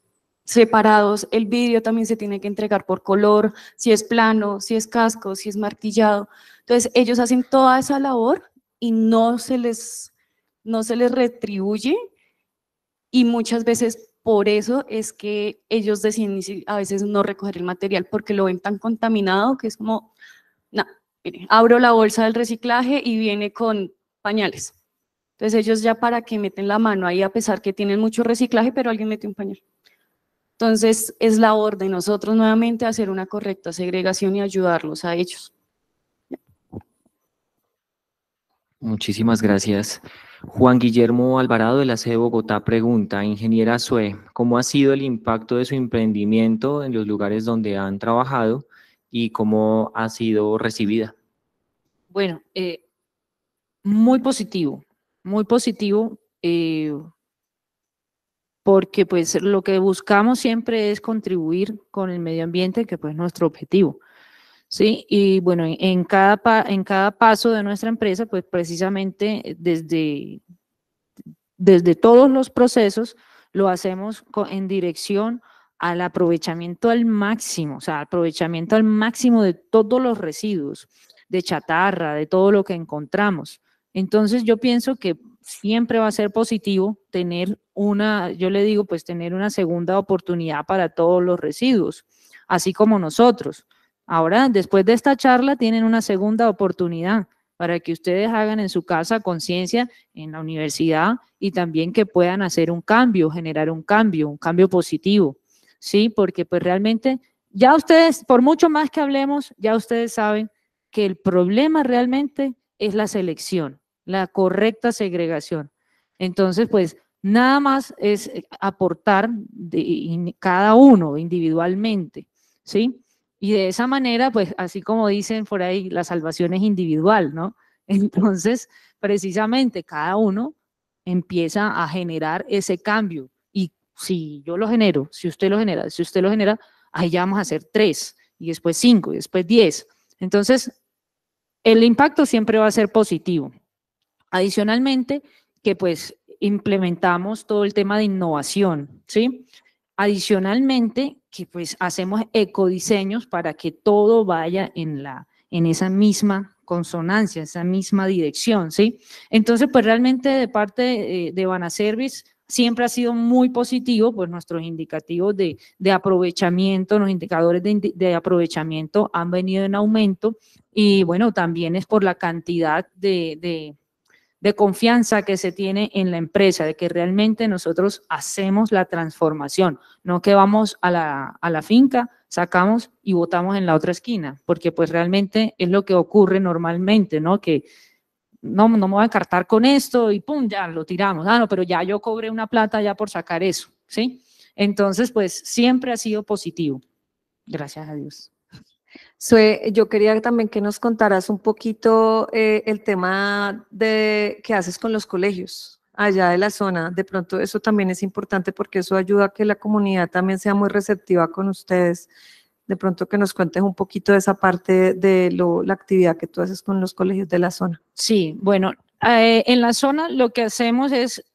separados. El vidrio también se tiene que entregar por color, si es plano, si es casco, si es martillado. Entonces ellos hacen toda esa labor y no se les, no se les retribuye y muchas veces por eso es que ellos deciden a veces no recoger el material porque lo ven tan contaminado que es como, no, mire, abro la bolsa del reciclaje y viene con pañales. Entonces ellos ya para que meten la mano ahí a pesar que tienen mucho reciclaje, pero alguien mete un pañal. Entonces es labor de nosotros nuevamente hacer una correcta segregación y ayudarlos a ellos. Muchísimas gracias. Juan Guillermo Alvarado de la C de Bogotá pregunta, ingeniera Sue, ¿cómo ha sido el impacto de su emprendimiento en los lugares donde han trabajado y cómo ha sido recibida? Bueno, eh, muy positivo, muy positivo, eh, porque pues lo que buscamos siempre es contribuir con el medio ambiente, que pues es nuestro objetivo. ¿sí? Y bueno, en cada, en cada paso de nuestra empresa, pues precisamente eh, desde, desde todos los procesos lo hacemos en dirección al aprovechamiento al máximo, o sea, aprovechamiento al máximo de todos los residuos, de chatarra, de todo lo que encontramos. Entonces yo pienso que siempre va a ser positivo tener una, yo le digo, pues tener una segunda oportunidad para todos los residuos, así como nosotros. Ahora, después de esta charla, tienen una segunda oportunidad para que ustedes hagan en su casa conciencia, en la universidad, y también que puedan hacer un cambio, generar un cambio, un cambio positivo, ¿sí? Porque pues realmente, ya ustedes, por mucho más que hablemos, ya ustedes saben que el problema realmente es la selección, la correcta segregación. Entonces, pues nada más es eh, aportar de, cada uno individualmente, ¿sí? Y de esa manera, pues así como dicen por ahí, la salvación es individual, ¿no? Entonces, precisamente cada uno empieza a generar ese cambio. Y si yo lo genero, si usted lo genera, si usted lo genera, ahí ya vamos a hacer tres, y después cinco, y después diez. Entonces, el impacto siempre va a ser positivo. Adicionalmente, que pues implementamos todo el tema de innovación, ¿sí? Adicionalmente, que pues hacemos ecodiseños para que todo vaya en, la, en esa misma consonancia, esa misma dirección, ¿sí? Entonces, pues realmente de parte eh, de, de siempre ha sido muy positivo, pues nuestros indicativos de, aprovechamiento, los indicadores de, aprovechamiento han venido en aumento y bueno, también es por la cantidad de, de confianza que se tiene en la empresa, de que realmente nosotros hacemos la transformación, no que vamos a la, finca, sacamos y votamos en la otra esquina, porque pues realmente es lo que ocurre normalmente, ¿no? Que no, no me voy a encartar con esto y pum, ya lo tiramos. Ah, no, pero ya yo cobré una plata ya por sacar eso, ¿sí? Entonces, pues siempre ha sido positivo. Gracias a Dios. Sue, yo quería también que nos contaras un poquito eh, el tema de qué haces con los colegios allá de la zona. De pronto eso también es importante porque eso ayuda a que la comunidad también sea muy receptiva con ustedes. De pronto que nos cuentes un poquito de esa parte de la actividad que tú haces con los colegios de la zona. Sí, bueno, eh, en la zona lo que hacemos es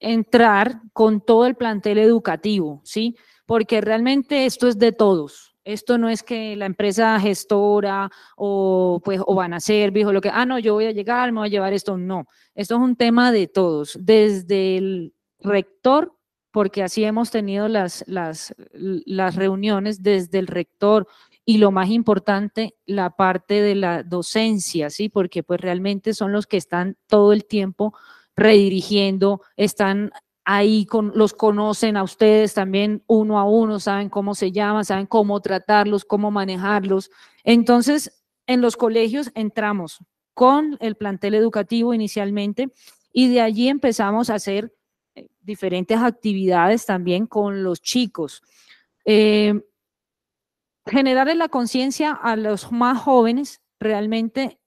entrar con todo el plantel educativo, ¿sí? Porque realmente esto es de todos esto no es que la empresa gestora o pues o van a ser dijo, lo que, ah, no, yo voy a llegar, me voy a llevar esto. No, esto es un tema de todos, desde el rector, porque así hemos tenido las, las, las reuniones desde el rector y lo más importante, la parte de la docencia, ¿sí? Porque pues realmente son los que están todo el tiempo redirigiendo, están ahí con, los conocen a ustedes también uno a uno, saben cómo se llaman, saben cómo tratarlos, cómo manejarlos. Entonces, en los colegios entramos con el plantel educativo inicialmente y de allí empezamos a hacer eh, diferentes actividades también con los chicos. Eh, generar la conciencia a los más jóvenes realmente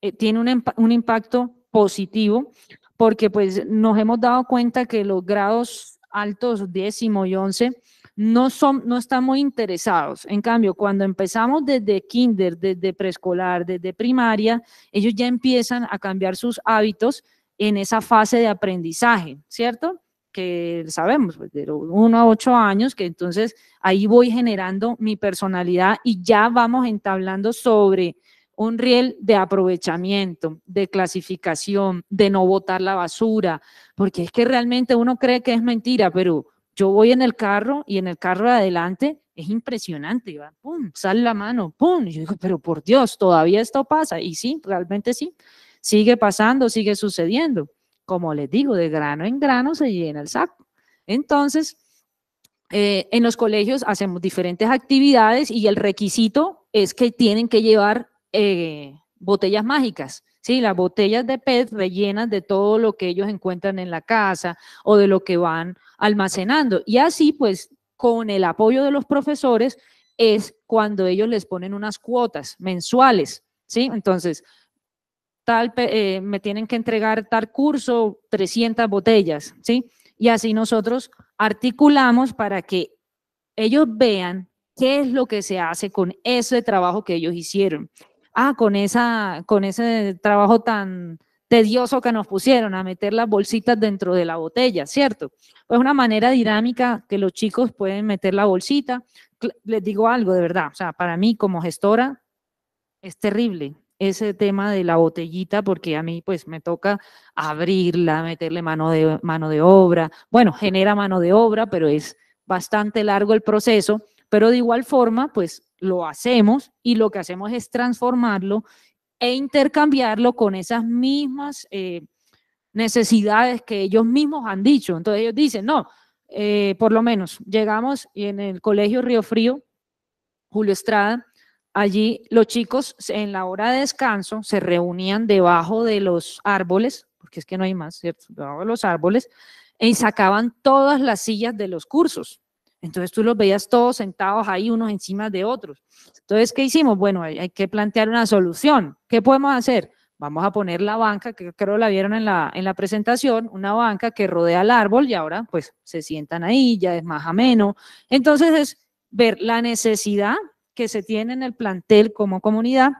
eh, tiene un, un impacto positivo porque pues nos hemos dado cuenta que los grados altos décimo y once no, son, no están muy interesados. En cambio, cuando empezamos desde kinder, desde preescolar, desde primaria, ellos ya empiezan a cambiar sus hábitos en esa fase de aprendizaje, ¿cierto? Que sabemos, pues, de uno a ocho años, que entonces ahí voy generando mi personalidad y ya vamos entablando sobre un riel de aprovechamiento, de clasificación, de no botar la basura, porque es que realmente uno cree que es mentira, pero yo voy en el carro y en el carro de adelante es impresionante, va, pum, sale la mano, pum, y yo digo, pero por Dios, todavía esto pasa, y sí, realmente sí, sigue pasando, sigue sucediendo. Como les digo, de grano en grano se llena el saco. Entonces, eh, en los colegios hacemos diferentes actividades y el requisito es que tienen que llevar eh, botellas mágicas, ¿sí? Las botellas de pez rellenas de todo lo que ellos encuentran en la casa o de lo que van almacenando. Y así, pues, con el apoyo de los profesores, es cuando ellos les ponen unas cuotas mensuales, ¿sí? Entonces, tal, eh, me tienen que entregar tal curso 300 botellas, ¿sí? Y así nosotros articulamos para que ellos vean qué es lo que se hace con ese trabajo que ellos hicieron ah, con, esa, con ese trabajo tan tedioso que nos pusieron a meter las bolsitas dentro de la botella, ¿cierto? Pues una manera dinámica que los chicos pueden meter la bolsita. Les digo algo de verdad, o sea, para mí como gestora es terrible ese tema de la botellita porque a mí pues me toca abrirla, meterle mano de, mano de obra. Bueno, genera mano de obra, pero es bastante largo el proceso, pero de igual forma pues lo hacemos y lo que hacemos es transformarlo e intercambiarlo con esas mismas eh, necesidades que ellos mismos han dicho. Entonces ellos dicen, no, eh, por lo menos llegamos y en el colegio Río Frío, Julio Estrada, allí los chicos en la hora de descanso se reunían debajo de los árboles, porque es que no hay más, ¿cierto? Debajo de los árboles, y sacaban todas las sillas de los cursos. Entonces tú los veías todos sentados ahí unos encima de otros. Entonces, ¿qué hicimos? Bueno, hay, que plantear una solución. ¿Qué podemos hacer? Vamos a poner la banca, que creo la vieron en la, en la presentación, una banca que rodea el árbol y ahora pues se sientan ahí, ya es más ameno. Entonces es ver la necesidad que se tiene en el plantel como comunidad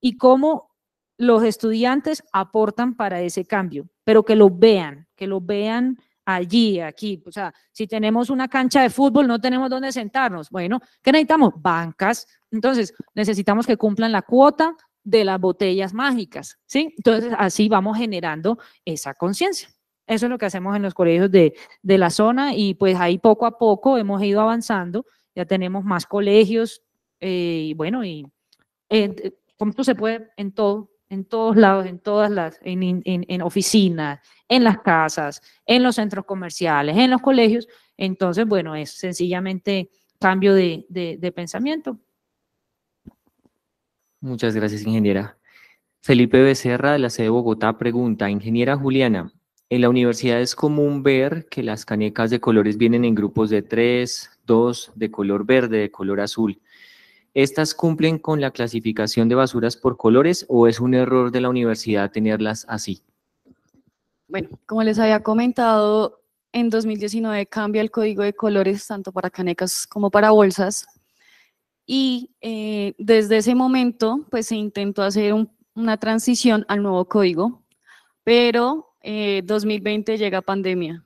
y cómo los estudiantes aportan para ese cambio, pero que lo vean, que lo vean allí, aquí. O sea, si tenemos una cancha de fútbol, no tenemos dónde sentarnos. Bueno, ¿qué necesitamos? Bancas. Entonces, necesitamos que cumplan la cuota de las botellas mágicas, ¿sí? Entonces, así vamos generando esa conciencia. Eso es lo que hacemos en los colegios de, de la zona y pues ahí poco a poco hemos ido avanzando, ya tenemos más colegios eh, y bueno, y eh, como tú se puede en todo en todos lados, en todas las, en, oficinas, en las casas, en los centros comerciales, en los colegios. Entonces, bueno, es sencillamente cambio de, pensamiento. Muchas gracias, ingeniera. Felipe Becerra, de la sede de Bogotá, pregunta, ingeniera Juliana, en la universidad es común ver que las canecas de colores vienen en grupos de tres, dos, de color verde, de color azul. ¿Estas cumplen con la clasificación de basuras por colores o es un error de la universidad tenerlas así? Bueno, como les había comentado, en 2019 cambia el código de colores tanto para canecas como para bolsas. Y eh, desde ese momento, pues se intentó hacer una transición al nuevo código, pero 2020 eh, llega pandemia.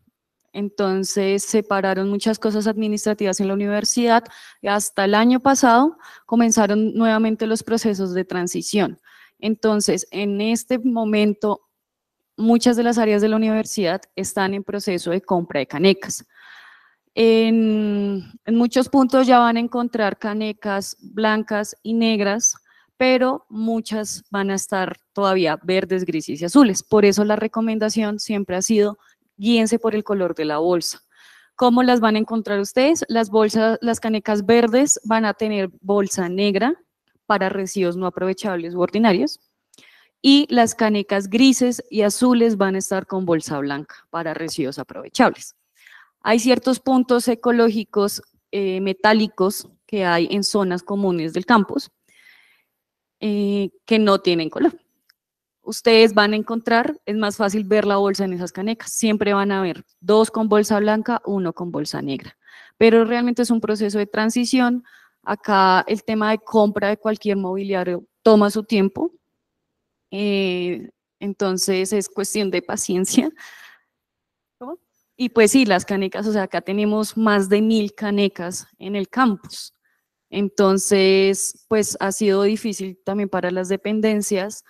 Entonces separaron muchas cosas administrativas en la universidad y hasta el año pasado comenzaron nuevamente los procesos de transición. Entonces, en este momento, muchas de las áreas de la universidad están en proceso de compra de canecas. En, en muchos puntos ya van a encontrar canecas blancas y negras, pero muchas van a estar todavía verdes, grises y azules. Por eso la recomendación siempre ha sido guíense por el color de la bolsa. ¿Cómo las van a encontrar ustedes? Las bolsas, las canecas verdes van a tener bolsa negra para residuos no aprovechables u ordinarios y las canecas grises y azules van a estar con bolsa blanca para residuos aprovechables. Hay ciertos puntos ecológicos eh, metálicos que hay en zonas comunes del campus eh, que no tienen color ustedes van a encontrar, es más fácil ver la bolsa en esas canecas, siempre van a ver dos con bolsa blanca, uno con bolsa negra, pero realmente es un proceso de transición, acá el tema de compra de cualquier mobiliario toma su tiempo, eh, entonces es cuestión de paciencia, y pues sí, las canecas, o sea, acá tenemos más de mil canecas en el campus, entonces pues ha sido difícil también para las dependencias,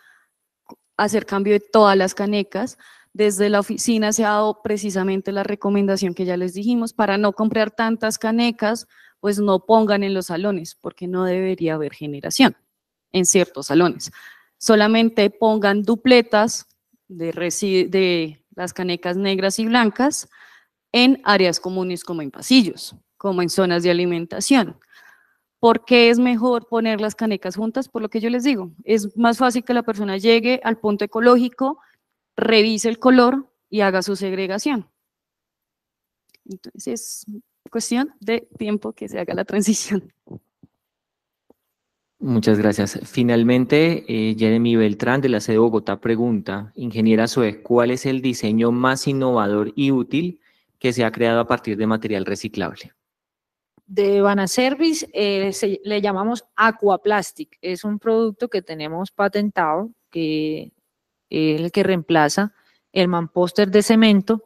hacer cambio de todas las canecas. Desde la oficina se ha dado precisamente la recomendación que ya les dijimos, para no comprar tantas canecas, pues no pongan en los salones, porque no debería haber generación en ciertos salones. Solamente pongan dupletas de, las canecas negras y blancas en áreas comunes como en pasillos, como en zonas de alimentación. ¿Por qué es mejor poner las canecas juntas? Por lo que yo les digo, es más fácil que la persona llegue al punto ecológico, revise el color y haga su segregación. Entonces, es cuestión de tiempo que se haga la transición. Muchas gracias. Finalmente, eh, Jeremy Beltrán de la sede Bogotá pregunta, ingeniera Suez, ¿cuál es el diseño más innovador y útil que se ha creado a partir de material reciclable? de Banaservice eh, le llamamos Aquaplastic. Es un producto que tenemos patentado, que el que reemplaza el mamposter de cemento.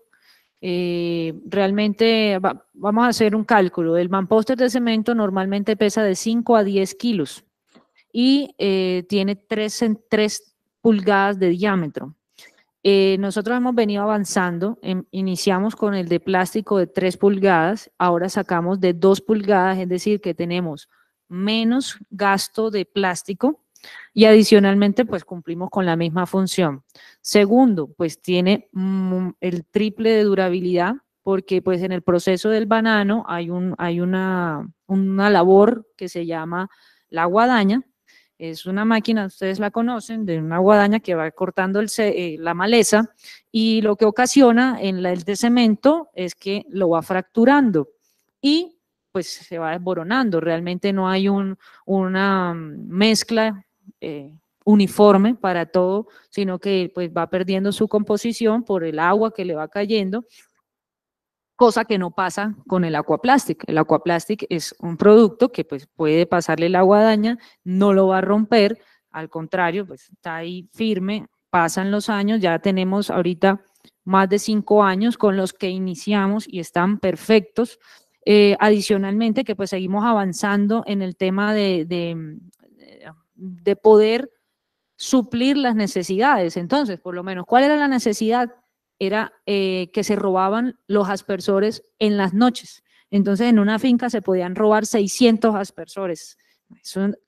Eh, realmente vamos a hacer un cálculo. El mamposter de cemento normalmente pesa de 5 a 10 kilos y eh, tiene 3, 3 pulgadas de diámetro. Eh, nosotros hemos venido avanzando, em, iniciamos con el de plástico de 3 pulgadas, ahora sacamos de 2 pulgadas, es decir, que tenemos menos gasto de plástico y adicionalmente pues cumplimos con la misma función. Segundo, pues tiene el triple de durabilidad porque pues en el proceso del banano hay, un, hay una, una labor que se llama la guadaña, es una máquina, ustedes la conocen, de una guadaña que va cortando eh, la maleza y lo que ocasiona en el de cemento es que lo va fracturando y pues se va desboronando. Realmente no hay una mezcla eh, uniforme para todo, sino que pues va perdiendo su composición por el agua que le va cayendo cosa que no pasa con el aquaplastic. El aquaplastic es un producto que pues, puede pasarle la guadaña, no lo va a romper, al contrario, pues está ahí firme, pasan los años, ya tenemos ahorita más de cinco años con los que iniciamos y están perfectos. Eh, adicionalmente, que pues seguimos avanzando en el tema de, de poder suplir las necesidades. Entonces, por lo menos, ¿cuál era la necesidad? era eh, que se robaban los aspersores en las noches. Entonces, en una finca se podían robar 600 aspersores.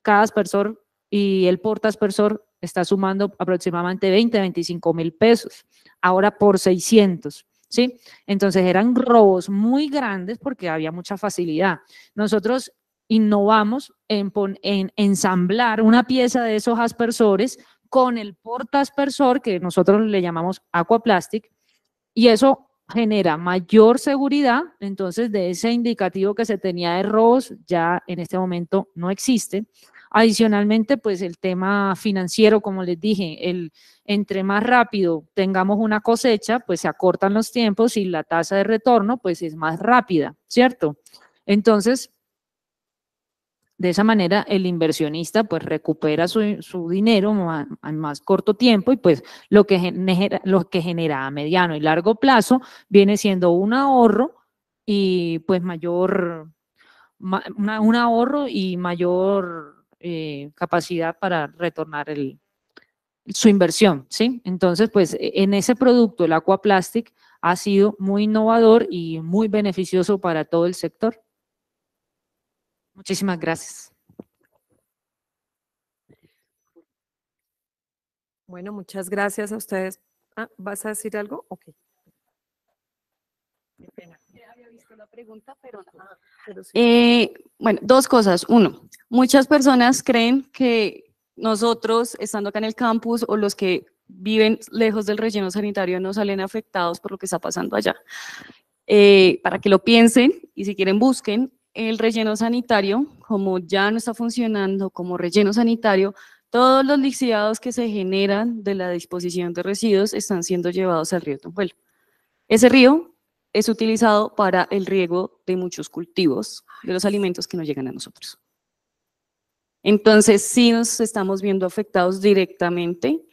cada aspersor y el porta aspersor está sumando aproximadamente 20, 25 mil pesos. Ahora por 600. ¿Sí? Entonces eran robos muy grandes porque había mucha facilidad. Nosotros innovamos en, en ensamblar una pieza de esos aspersores con el porta aspersor que nosotros le llamamos Aquaplastic y eso genera mayor seguridad, entonces de ese indicativo que se tenía de robos ya en este momento no existe. Adicionalmente, pues el tema financiero, como les dije, el, entre más rápido tengamos una cosecha, pues se acortan los tiempos y la tasa de retorno pues es más rápida, ¿cierto? Entonces, de esa manera el inversionista pues recupera su, dinero en más corto tiempo y pues lo que, genera, lo que genera a mediano y largo plazo viene siendo un ahorro y pues mayor, un ahorro y mayor eh, capacidad para retornar el, su inversión, ¿sí? Entonces, pues e, en ese producto, el Aquaplastic, ha sido muy innovador y muy beneficioso para todo el sector. Muchísimas gracias. Bueno, muchas gracias a ustedes. Ah, ¿Vas a decir algo? Ok. bueno, dos cosas. Uno, muchas personas creen que nosotros, estando acá en el campus, o los que viven lejos del relleno sanitario, no salen afectados por lo que está pasando allá. Eh, para que lo piensen y si quieren busquen, el relleno sanitario, como ya no está funcionando como relleno sanitario, todos los lixiviados que se generan de la disposición de residuos están siendo llevados al río Tonjuelo. Ese río es utilizado para el riego de muchos cultivos, de los alimentos que nos llegan a nosotros. Entonces, si nos estamos viendo afectados directamente.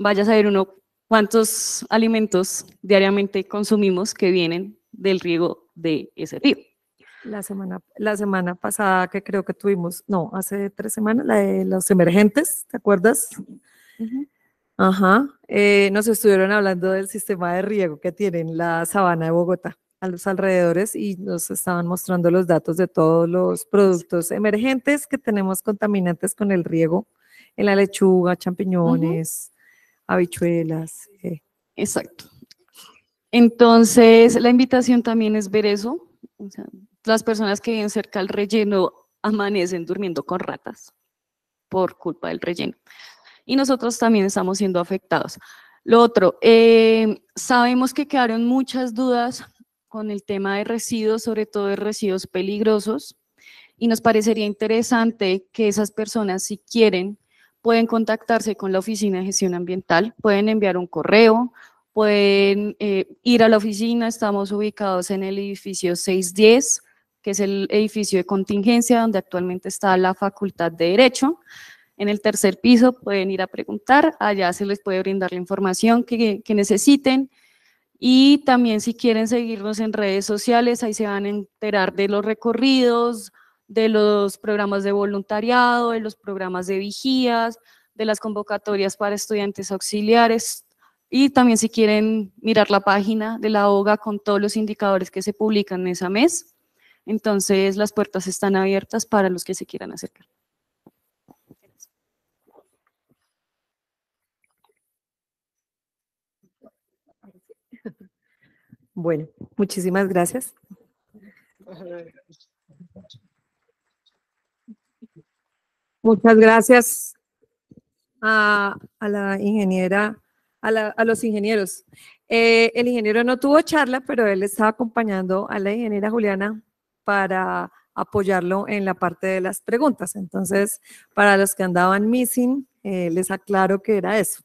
Vaya a saber uno cuántos alimentos diariamente consumimos que vienen del riego de ese río la semana, la semana pasada que creo que tuvimos, no, hace tres semanas, la de los emergentes, ¿te acuerdas? Ajá, eh, nos estuvieron hablando del sistema de riego que tienen la sabana de Bogotá a los alrededores y nos estaban mostrando los datos de todos los productos emergentes que tenemos contaminantes con el riego en la lechuga, champiñones, habichuelas. Eh. Exacto. Entonces, la invitación también es ver eso, o sea, las personas que viven cerca al relleno amanecen durmiendo con ratas por culpa del relleno. Y nosotros también estamos siendo afectados. Lo otro, eh, sabemos que quedaron muchas dudas con el tema de residuos, sobre todo de residuos peligrosos, y nos parecería interesante que esas personas, si quieren, pueden contactarse con la Oficina de Gestión Ambiental, pueden enviar un correo, pueden eh, ir a la oficina, estamos ubicados en el edificio 610, que es el edificio de contingencia donde actualmente está la Facultad de Derecho. En el tercer piso pueden ir a preguntar, allá se les puede brindar la información que, necesiten. Y también si quieren seguirnos en redes sociales, ahí se van a enterar de los recorridos, de los programas de voluntariado, de los programas de vigías, de las convocatorias para estudiantes auxiliares. Y también si quieren mirar la página de la OGA con todos los indicadores que se publican en esa mes. Entonces, las puertas están abiertas para los que se quieran acercar. Bueno, muchísimas gracias. Muchas gracias a, la ingeniera, a, los ingenieros. Eh, el ingeniero no tuvo charla, pero él estaba acompañando a la ingeniera Juliana para apoyarlo en la parte de las preguntas. Entonces, para los que andaban missing, eh, les aclaro que era eso.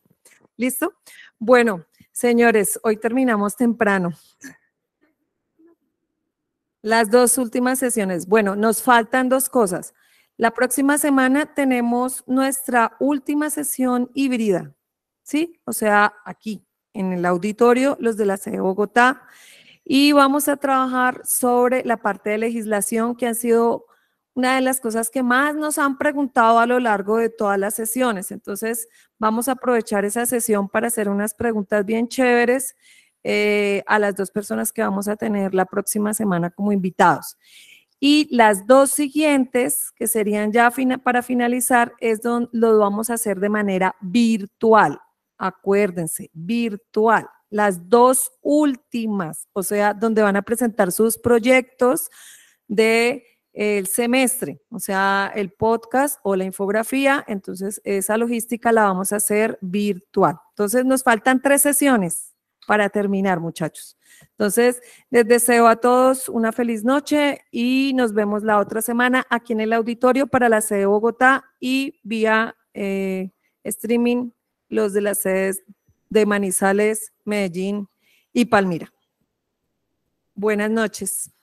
¿Listo? Bueno, señores, hoy terminamos temprano. Las dos últimas sesiones. Bueno, nos faltan dos cosas. La próxima semana tenemos nuestra última sesión híbrida, ¿sí? O sea, aquí, en el auditorio, los de la sede Bogotá. Y vamos a trabajar sobre la parte de legislación que ha sido una de las cosas que más nos han preguntado a lo largo de todas las sesiones. Entonces, vamos a aprovechar esa sesión para hacer unas preguntas bien chéveres eh, a las dos personas que vamos a tener la próxima semana como invitados. Y las dos siguientes, que serían ya para finalizar, es donde lo vamos a hacer de manera virtual. Acuérdense, virtual las dos últimas, o sea, donde van a presentar sus proyectos de eh, el semestre, o sea, el podcast o la infografía, entonces esa logística la vamos a hacer virtual. Entonces nos faltan tres sesiones para terminar, muchachos. Entonces, les deseo a todos una feliz noche y nos vemos la otra semana aquí en el auditorio para la sede Bogotá y vía eh, streaming los de las sedes de Manizales, Medellín y Palmira. Buenas noches.